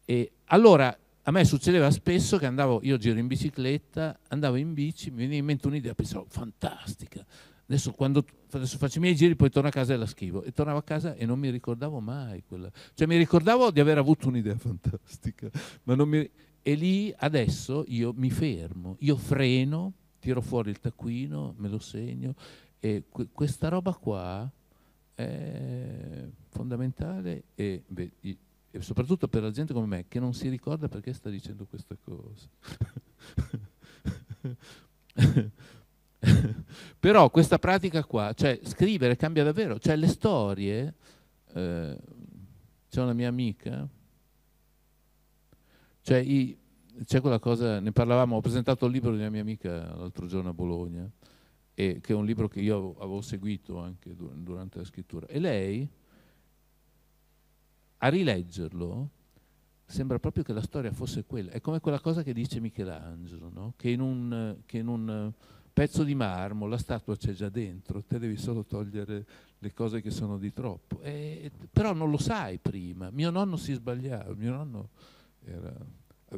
A: e allora a me succedeva spesso che andavo, io giro in bicicletta, andavo in bici, mi veniva in mente un'idea, pensavo fantastica, Adesso, quando, adesso faccio i miei giri, poi torno a casa e la scrivo. E tornavo a casa e non mi ricordavo mai quella. Cioè mi ricordavo di aver avuto un'idea fantastica, ma non mi... E lì adesso io mi fermo, io freno, tiro fuori il taccuino, me lo segno. E que questa roba qua è fondamentale e, beh, e soprattutto per la gente come me che non si ricorda perché sta dicendo questa cosa. Però questa pratica qua, cioè scrivere cambia davvero, cioè le storie, eh, c'è una mia amica, cioè i, c'è quella cosa, ne parlavamo, ho presentato il libro di una mia amica l'altro giorno a Bologna, e, che è un libro che io avevo seguito anche durante la scrittura, e lei a rileggerlo sembra proprio che la storia fosse quella, è come quella cosa che dice Michelangelo, no? che in un, che in un pezzo di marmo, la statua c'è già dentro, te devi solo togliere le cose che sono di troppo. E, però non lo sai prima. Mio nonno si sbagliava, mio nonno era,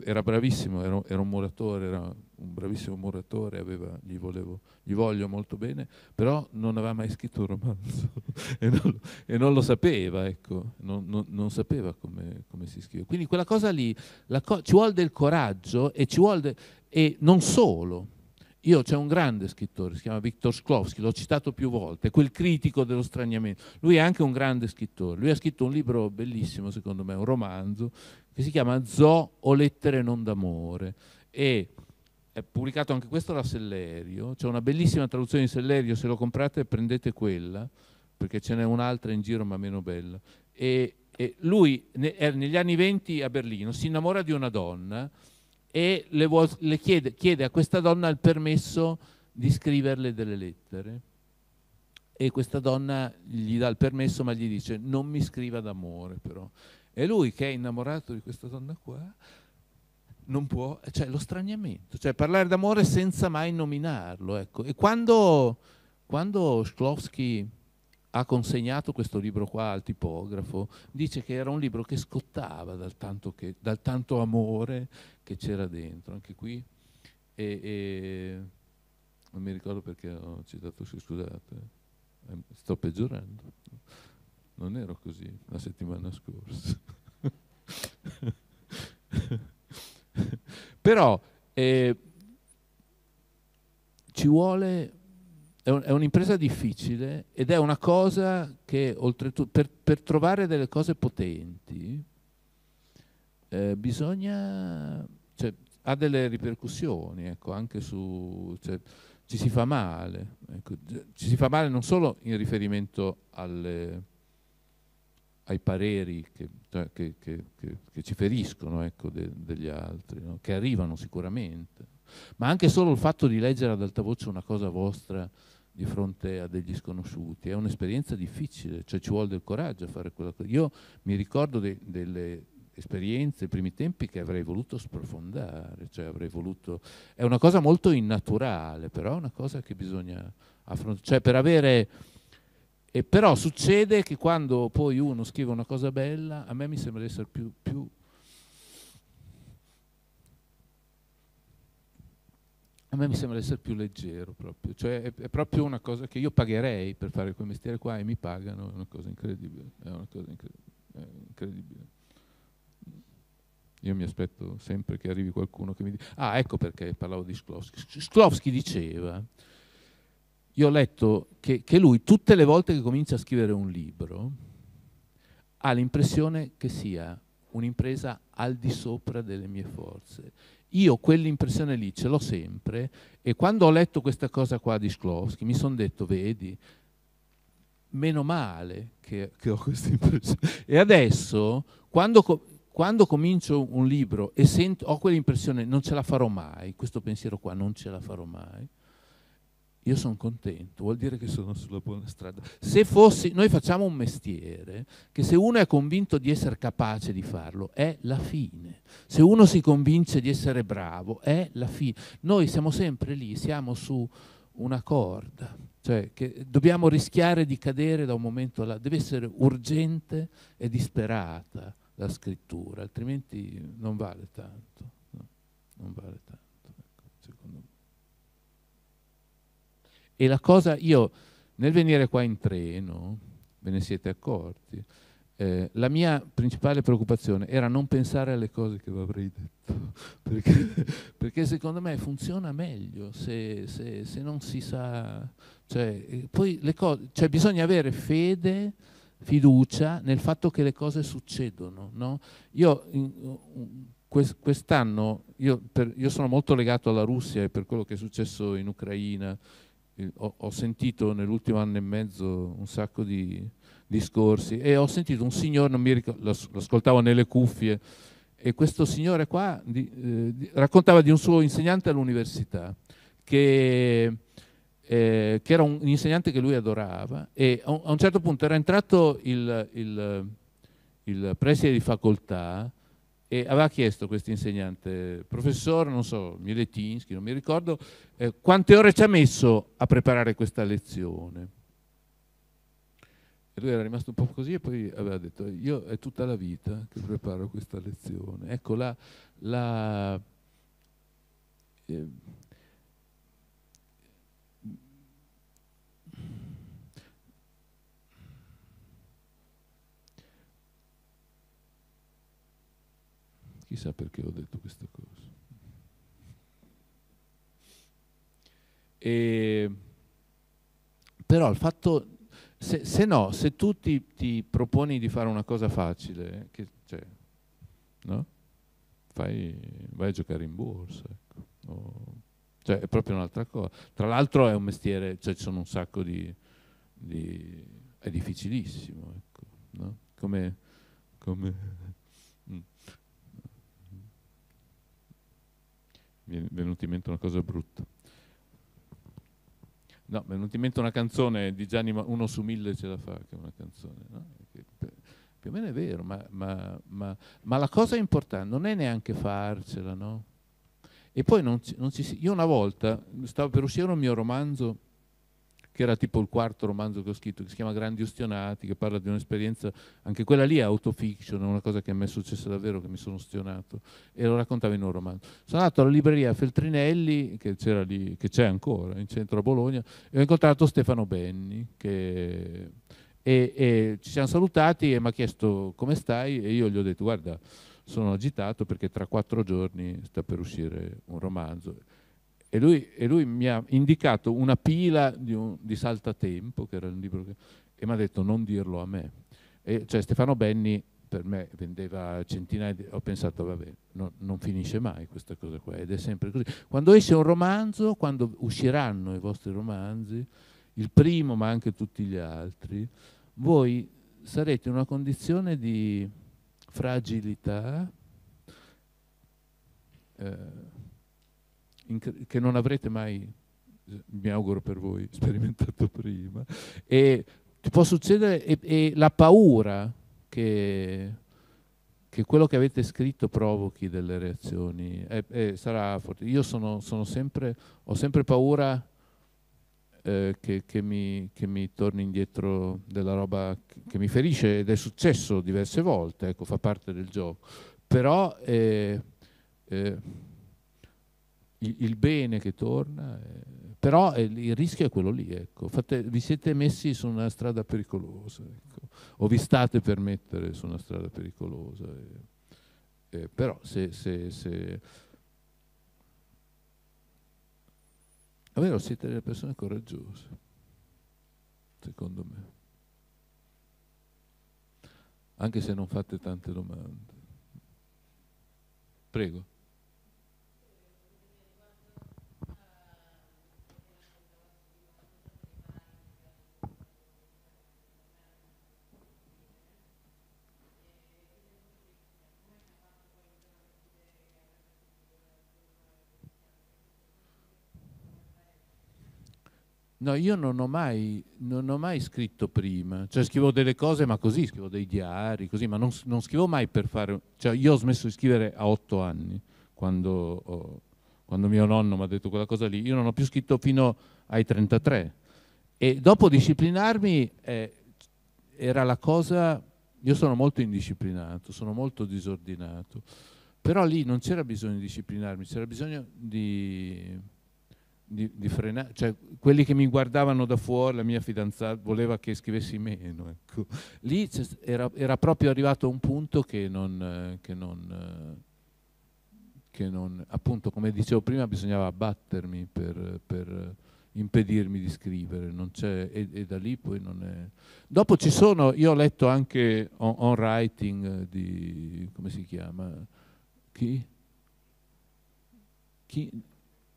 A: era bravissimo, era, era, un muratore, era un bravissimo muratore, aveva, gli, volevo, gli, voglio molto bene, però non aveva mai scritto un romanzo e, non, e, non, lo sapeva, ecco, non, non, non sapeva come, come, si scrive. Quindi quella cosa lì, co ci vuole del coraggio e, ci vuole e non solo io c'è un grande scrittore, si chiama Viktor Sklovsky, l'ho citato più volte, quel critico dello straniamento. Lui è anche un grande scrittore. Lui ha scritto un libro bellissimo, secondo me, un romanzo, che si chiama Zoo o lettere non d'amore. E è pubblicato anche questo da Sellerio. C'è una bellissima traduzione di Sellerio, se lo comprate prendete quella, perché ce n'è un'altra in giro ma meno bella. E, e lui ne, negli anni venti a Berlino si innamora di una donna e le vuol, le chiede, chiede a questa donna il permesso di scriverle delle lettere e questa donna gli dà il permesso ma gli dice non mi scriva d'amore però e lui che è innamorato di questa donna qua non può, cioè lo straniamento, cioè parlare d'amore senza mai nominarlo, ecco. E quando, quando Shklovsky ha consegnato questo libro qua al tipografo, dice che era un libro che scottava dal tanto, che, dal tanto amore che c'era dentro, anche qui. E, e non mi ricordo perché ho citato, scusate, ehm, sto peggiorando. Non ero così la settimana scorsa. Però eh, ci vuole è, un, è un'impresa difficile ed è una cosa che oltretutto per, per trovare delle cose potenti eh, bisogna, cioè, ha delle ripercussioni ecco, anche su... Cioè, ci si fa male, ecco, cioè, ci si fa male non solo in riferimento alle, ai pareri cioè, che, che, che, che ci feriscono ecco, de, degli altri, no? che arrivano sicuramente, ma anche solo il fatto di leggere ad alta voce una cosa vostra di fronte a degli sconosciuti, è un'esperienza difficile, cioè ci vuole del coraggio a fare quella cosa. Io mi ricordo de delle esperienze, i primi tempi che avrei voluto sprofondare, cioè avrei voluto... È una cosa molto innaturale, però è una cosa che bisogna affrontare, cioè per avere... E però succede che quando poi uno scrive una cosa bella, a me mi sembra di essere più, più a me mi sembra di essere più leggero proprio, cioè è, è, proprio una cosa che io pagherei per fare quel mestiere qua e mi pagano, è una cosa incredibile, è una cosa incredibile. È incredibile. Io mi aspetto sempre che arrivi qualcuno che mi dica, ah ecco perché parlavo di Sklowski, Sklowski diceva, io ho letto che, che lui tutte le volte che comincia a scrivere un libro ha l'impressione che sia un'impresa al di sopra delle mie forze io quell'impressione lì ce l'ho sempre e quando ho letto questa cosa qua di Sklowski mi sono detto, vedi, meno male che, che ho questa impressione. E adesso, quando, quando comincio un libro e sento, ho quell'impressione, non ce la farò mai, questo pensiero qua non ce la farò mai, io sono contento, vuol dire che sono sulla buona strada. Se fossi, noi facciamo un mestiere che se uno è convinto di essere capace di farlo, è la fine. Se uno si convince di essere bravo, è la fine. Noi siamo sempre lì, siamo su una corda, cioè che dobbiamo rischiare di cadere da un momento all'altro. Deve essere urgente e disperata la scrittura, altrimenti non vale tanto. No? Non vale tanto. E la cosa, io nel venire qua in treno, ve ne siete accorti, eh, la mia principale preoccupazione era non pensare alle cose che vi avrei detto, perché, perché, secondo me funziona meglio se, se, se non si sa... Cioè, eh, poi le cose, cioè bisogna avere fede fiducia nel fatto che le cose succedono. No? Io quest'anno, io, io, sono molto legato alla Russia e per quello che è successo in Ucraina ho, ho sentito nell'ultimo anno e mezzo un sacco di discorsi e ho sentito un signore, non mi ricordo, l'ascoltavo nelle cuffie, e questo signore qua di, eh, di, raccontava di un suo insegnante all'università che, eh, che, era un insegnante che lui adorava e a un, certo punto era entrato il, il, il preside di facoltà e aveva chiesto questo insegnante, professore, non so, Mieletinsky, non mi ricordo, eh, quante ore ci ha messo a preparare questa lezione. E lui era rimasto un po' così e poi aveva detto, io è tutta la vita che preparo questa lezione. Ecco, la, la eh, Chissà perché ho detto questa cosa. E, però il fatto, se, se no, se tu ti, ti, proponi di fare una cosa facile, che, cioè, no? Fai, vai a giocare in borsa. Ecco. O, cioè, è proprio un'altra cosa. Tra l'altro è un mestiere, cioè ci sono un sacco di... di è difficilissimo, ecco, no? come, come mi è venuta in mente una cosa brutta. No, mi è venuta in mente una canzone di Gianni, ma uno su mille ce la fa, che è una canzone, no? che, più o meno è vero, ma, ma, ma, ma, la cosa importante non è neanche farcela, no? E poi non ci, non ci, io una volta stavo per uscire un mio romanzo che era tipo il quarto romanzo che ho scritto, che si chiama Grandi Ostionati, che parla di un'esperienza, anche quella lì è autofiction, è una cosa che a me è successa davvero, che mi sono ostionato, e lo raccontavo in un romanzo. Sono andato alla libreria Feltrinelli, che, lì, che c'è ancora, in centro a Bologna, e ho incontrato Stefano Benni, che, e, e ci siamo salutati e mi ha chiesto come stai, e io gli ho detto guarda, sono agitato perché tra quattro giorni sta per uscire un romanzo e lui, e lui, mi ha indicato una pila di, un, di Saltatempo, che era un libro, che, e mi ha detto non dirlo a me. E, cioè Stefano Benni per me vendeva centinaia di... Ho pensato, vabbè, no, non finisce mai questa cosa qua, ed è sempre così. Quando esce un romanzo, quando usciranno i vostri romanzi, il primo ma anche tutti gli altri, voi sarete in una condizione di fragilità. Eh, che non avrete mai, mi auguro per voi, sperimentato prima. E ti può succedere e, e la paura che, che, quello che avete scritto provochi delle reazioni eh, eh, sarà forte. Io sono, sono sempre, ho sempre paura eh, che, che, mi, che, mi, torni indietro della roba che mi ferisce ed è successo diverse volte, ecco, fa parte del gioco. Però eh, eh, il, il bene che torna, eh, però eh, il rischio è quello lì, ecco. Fate, vi siete messi su una strada pericolosa, ecco. o vi state per mettere su una strada pericolosa, eh, eh, però se, se, se È siete delle persone coraggiose, secondo me. Anche se non fate tante domande. Prego. No, io non ho, mai, non ho, mai, scritto prima, cioè scrivo delle cose ma così, scrivo dei diari, così, ma non, non scrivo mai per fare... Cioè io ho smesso di scrivere a otto anni, quando, ho, quando mio nonno mi ha detto quella cosa lì, io non ho più scritto fino ai 33. E dopo disciplinarmi eh, era la cosa... Io sono molto indisciplinato, sono molto disordinato, però lì non c'era bisogno di disciplinarmi, c'era bisogno di di, di frenare, cioè quelli che mi guardavano da fuori, la mia fidanzata voleva che scrivessi meno, ecco. lì era, era, proprio arrivato a un punto che non, che non, che non appunto come dicevo prima bisognava abbattermi per, per impedirmi di scrivere, e, e, da lì poi non è... Dopo ci sono, io ho letto anche on, on Writing di, come si chiama, chi? Chi?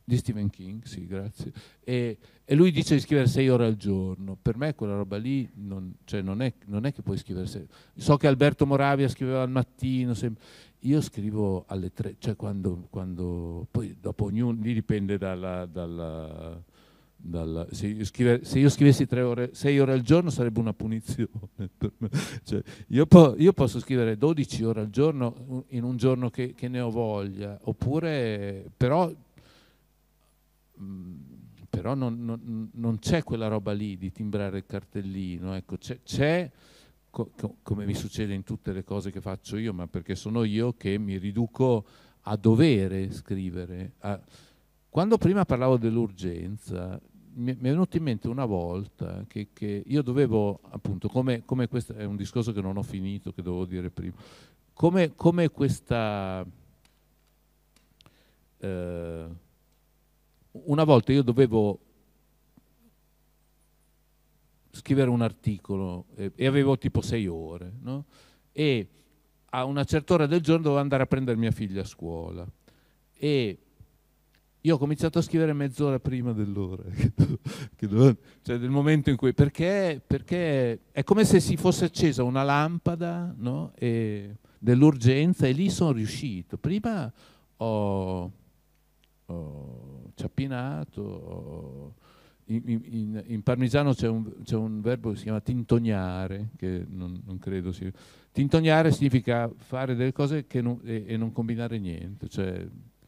A: Di Stephen King, sì, grazie. E, e, lui dice di scrivere sei ore al giorno. Per me quella roba lì non, cioè non, è, non è, che puoi scrivere sei So che Alberto Moravia scriveva al mattino, se, io scrivo alle tre, cioè quando, quando poi dopo ognuno, lì dipende dalla... dalla, dalla se, io scrive, se, io scrivessi ore, sei ore al giorno sarebbe una punizione per me. Cioè, io, po, io, posso scrivere 12 ore al giorno in un giorno che, che ne ho voglia, oppure però Mm, però non, non, non c'è quella roba lì di timbrare il cartellino, ecco, c'è, co, co, come mi succede in tutte le cose che faccio io, ma perché sono io che mi riduco a dovere scrivere. A... Quando prima parlavo dell'urgenza, mi, mi è venuto in mente una volta che, che io dovevo, appunto, come, come questo è un discorso che non ho finito, che dovevo dire prima, come, come questa... Eh, una volta io dovevo scrivere un articolo eh, e avevo tipo sei ore, no? e a una certa ora del giorno dovevo andare a prendere mia figlia a scuola e io ho cominciato a scrivere mezz'ora prima dell'ora, cioè del momento in cui, perché, perché, è come se si fosse accesa una lampada no? dell'urgenza e lì sono riuscito. Prima ho, ho ciappinato, in, in, in parmigiano c'è un, un, verbo che si chiama tintognare, che non, non credo sia... Tintognare significa fare delle cose non, e, e, non combinare niente, cioè,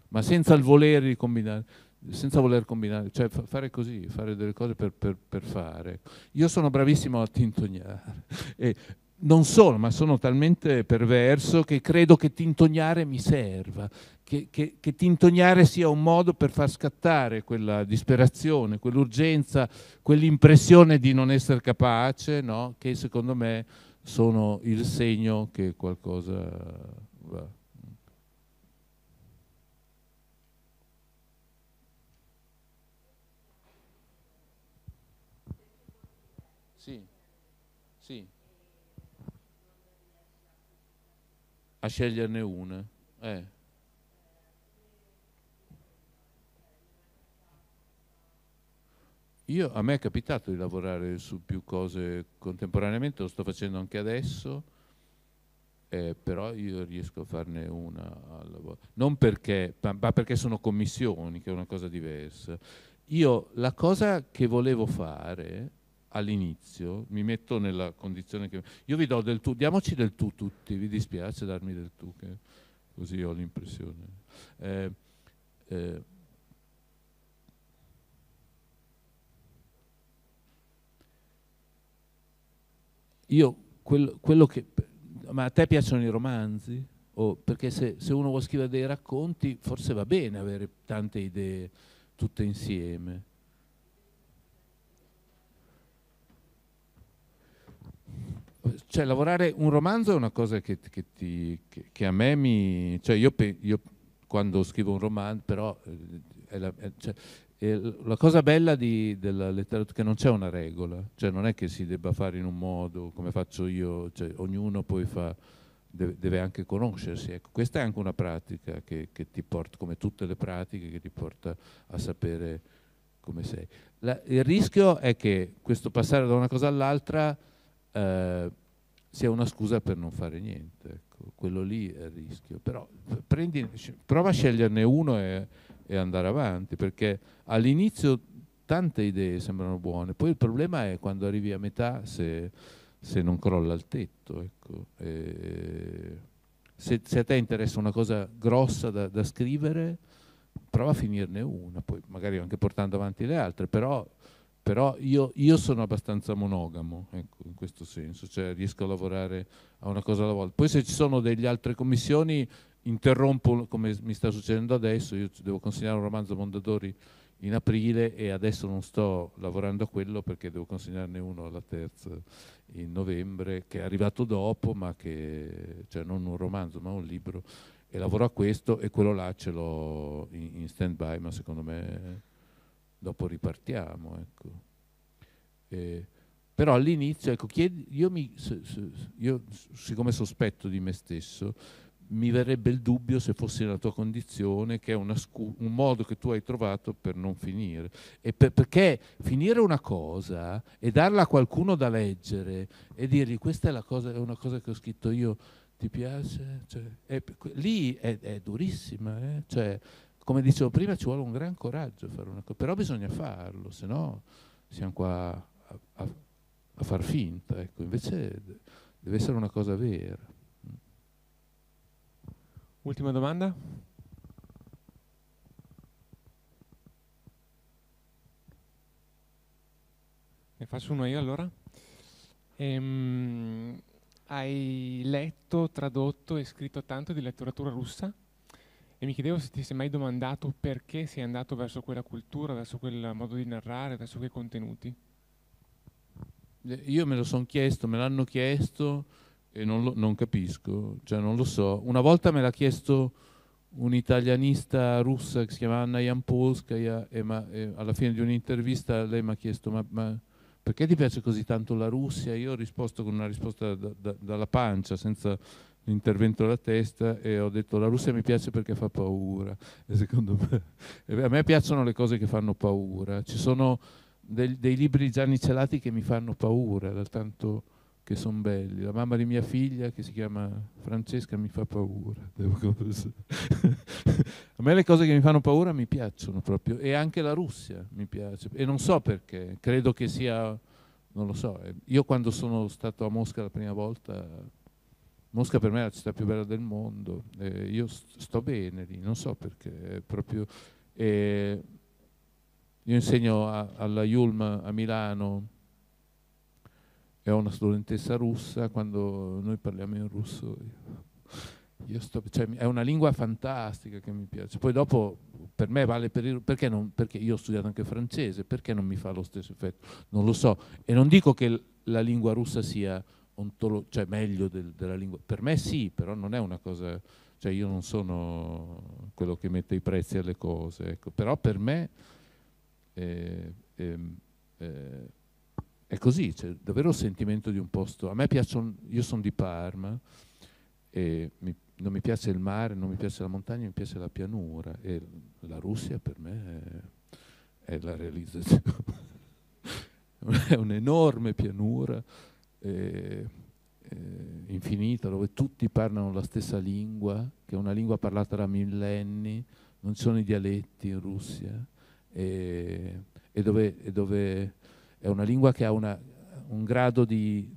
A: ma senza il voler combinare, senza voler combinare, cioè fare così, fare delle cose per, per, per fare. Io sono bravissimo a tintognare, e non sono, ma sono talmente perverso che credo che tintognare mi serva che, che, che, tintognare sia un modo per far scattare quella disperazione, quell'urgenza, quell'impressione di non essere capace, no? che secondo me sono il segno che qualcosa va. sì. A sceglierne una. Eh. Io, a me è capitato di lavorare su più cose contemporaneamente, lo sto facendo anche adesso, eh, però io riesco a farne una alla volta. Non perché, ma perché sono commissioni, che è una cosa diversa. Io la cosa che volevo fare all'inizio, mi metto nella condizione che... Io vi do del tu, diamoci del tu tutti, vi dispiace darmi del tu, che così ho l'impressione. Eh, eh, io quello, quello che... Ma a te piacciono i romanzi? Oh, perché se, se, uno vuole scrivere dei racconti forse va bene avere tante idee tutte insieme. Cioè lavorare un romanzo è una cosa che, che, ti, che, che a me mi... Cioè io, io, quando scrivo un romanzo però... Eh, è la, è, cioè, e la cosa bella di, della letteratura è che non c'è una regola, cioè non è che si debba fare in un modo come faccio io, cioè ognuno poi fa, deve, deve anche conoscersi. Ecco, questa è anche una pratica che, che, ti porta, come tutte le pratiche, che ti porta a sapere come sei. La, il rischio è che questo passare da una cosa all'altra eh, sia una scusa per non fare niente, ecco, quello lì è il rischio. Però prendi, prova a sceglierne uno e e andare avanti, perché all'inizio tante idee sembrano buone, poi il problema è quando arrivi a metà se, se non crolla il tetto. Ecco. Se, se, a te interessa una cosa grossa da, da scrivere, prova a finirne una, poi magari anche portando avanti le altre, però però io, io, sono abbastanza monogamo, ecco, in questo senso, cioè riesco a lavorare a una cosa alla volta. Poi se ci sono delle altre commissioni interrompo come mi sta succedendo adesso, io devo consegnare un romanzo Mondadori in aprile e adesso non sto lavorando a quello perché devo consegnarne uno alla terza in novembre che è arrivato dopo ma che cioè non un romanzo ma un libro e lavoro a questo e quello là ce l'ho in, in stand by ma secondo me dopo ripartiamo ecco. e, però all'inizio ecco, chiedi, io, mi, io siccome sospetto di me stesso mi verrebbe il dubbio se fossi nella tua condizione, che è un modo che tu hai trovato per non finire. Per, perché finire una cosa e darla a qualcuno da leggere e dirgli questa è, cosa, è una cosa che ho scritto io, ti piace? Cioè, è, lì è, è durissima, eh? cioè, come dicevo prima ci vuole un gran coraggio fare una cosa, però bisogna farlo, se no siamo qua a, a, a far finta, ecco. invece deve essere una cosa vera. Ultima domanda? Ne faccio una io allora. Ehm, hai letto, tradotto e scritto tanto di letteratura russa e mi chiedevo se ti sei mai domandato perché sei andato verso quella cultura, verso quel modo di narrare, verso quei contenuti. Eh, io me lo sono chiesto, me l'hanno chiesto e non, lo, non capisco, cioè non lo so. Una volta me l'ha chiesto un'italianista russa che si chiama Anna Jampolskaya e, ma, e alla fine di un'intervista lei mi ha chiesto ma, ma, perché ti piace così tanto la Russia? Io ho risposto con una risposta da, da, dalla pancia, senza l'intervento alla testa e ho detto la Russia mi piace perché fa paura e secondo me a me piacciono le cose che fanno paura ci sono del, dei libri di Gianni Celati che mi fanno paura da tanto che sono belli. La mamma di mia figlia, che si chiama Francesca, mi fa paura. a me le cose che mi fanno paura mi piacciono proprio, e anche la Russia mi piace, e non so perché, credo che sia, non lo so, eh. io quando sono stato a Mosca la prima volta, Mosca per me è la città più bella del mondo, eh, io sto bene lì, non so perché, proprio... Eh, io insegno a, alla Yulm a Milano e ho una studentessa russa, quando noi parliamo in russo, sto, cioè, è una lingua fantastica che mi piace. Poi dopo, per me vale per il, perché, non, perché io ho studiato anche francese, perché non mi fa lo stesso effetto? Non lo so. E non dico che la lingua russa sia ontolo, cioè meglio del, della lingua, per me sì, però non è una cosa, cioè io non sono quello che mette i prezzi alle cose, ecco. però per me... Eh, ehm, eh, eh, è così, c'è davvero il sentimento di un posto. A me piacciono, io sono di Parma, e mi, non mi piace il mare, non mi piace la montagna, mi piace la pianura e la Russia per me è, è la realizzazione, è un'enorme pianura eh, eh, infinita dove tutti parlano la stessa lingua, che è una lingua parlata da millenni, non ci sono i dialetti in Russia e, e dove, e dove è una lingua che ha una, un grado di...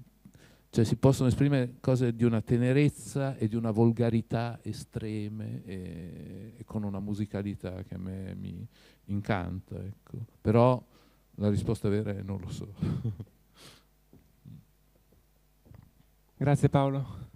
A: cioè si possono esprimere cose di una tenerezza e di una volgarità estreme e, e con una musicalità che a me mi incanta, ecco. Però la risposta vera è non lo so. Grazie Paolo.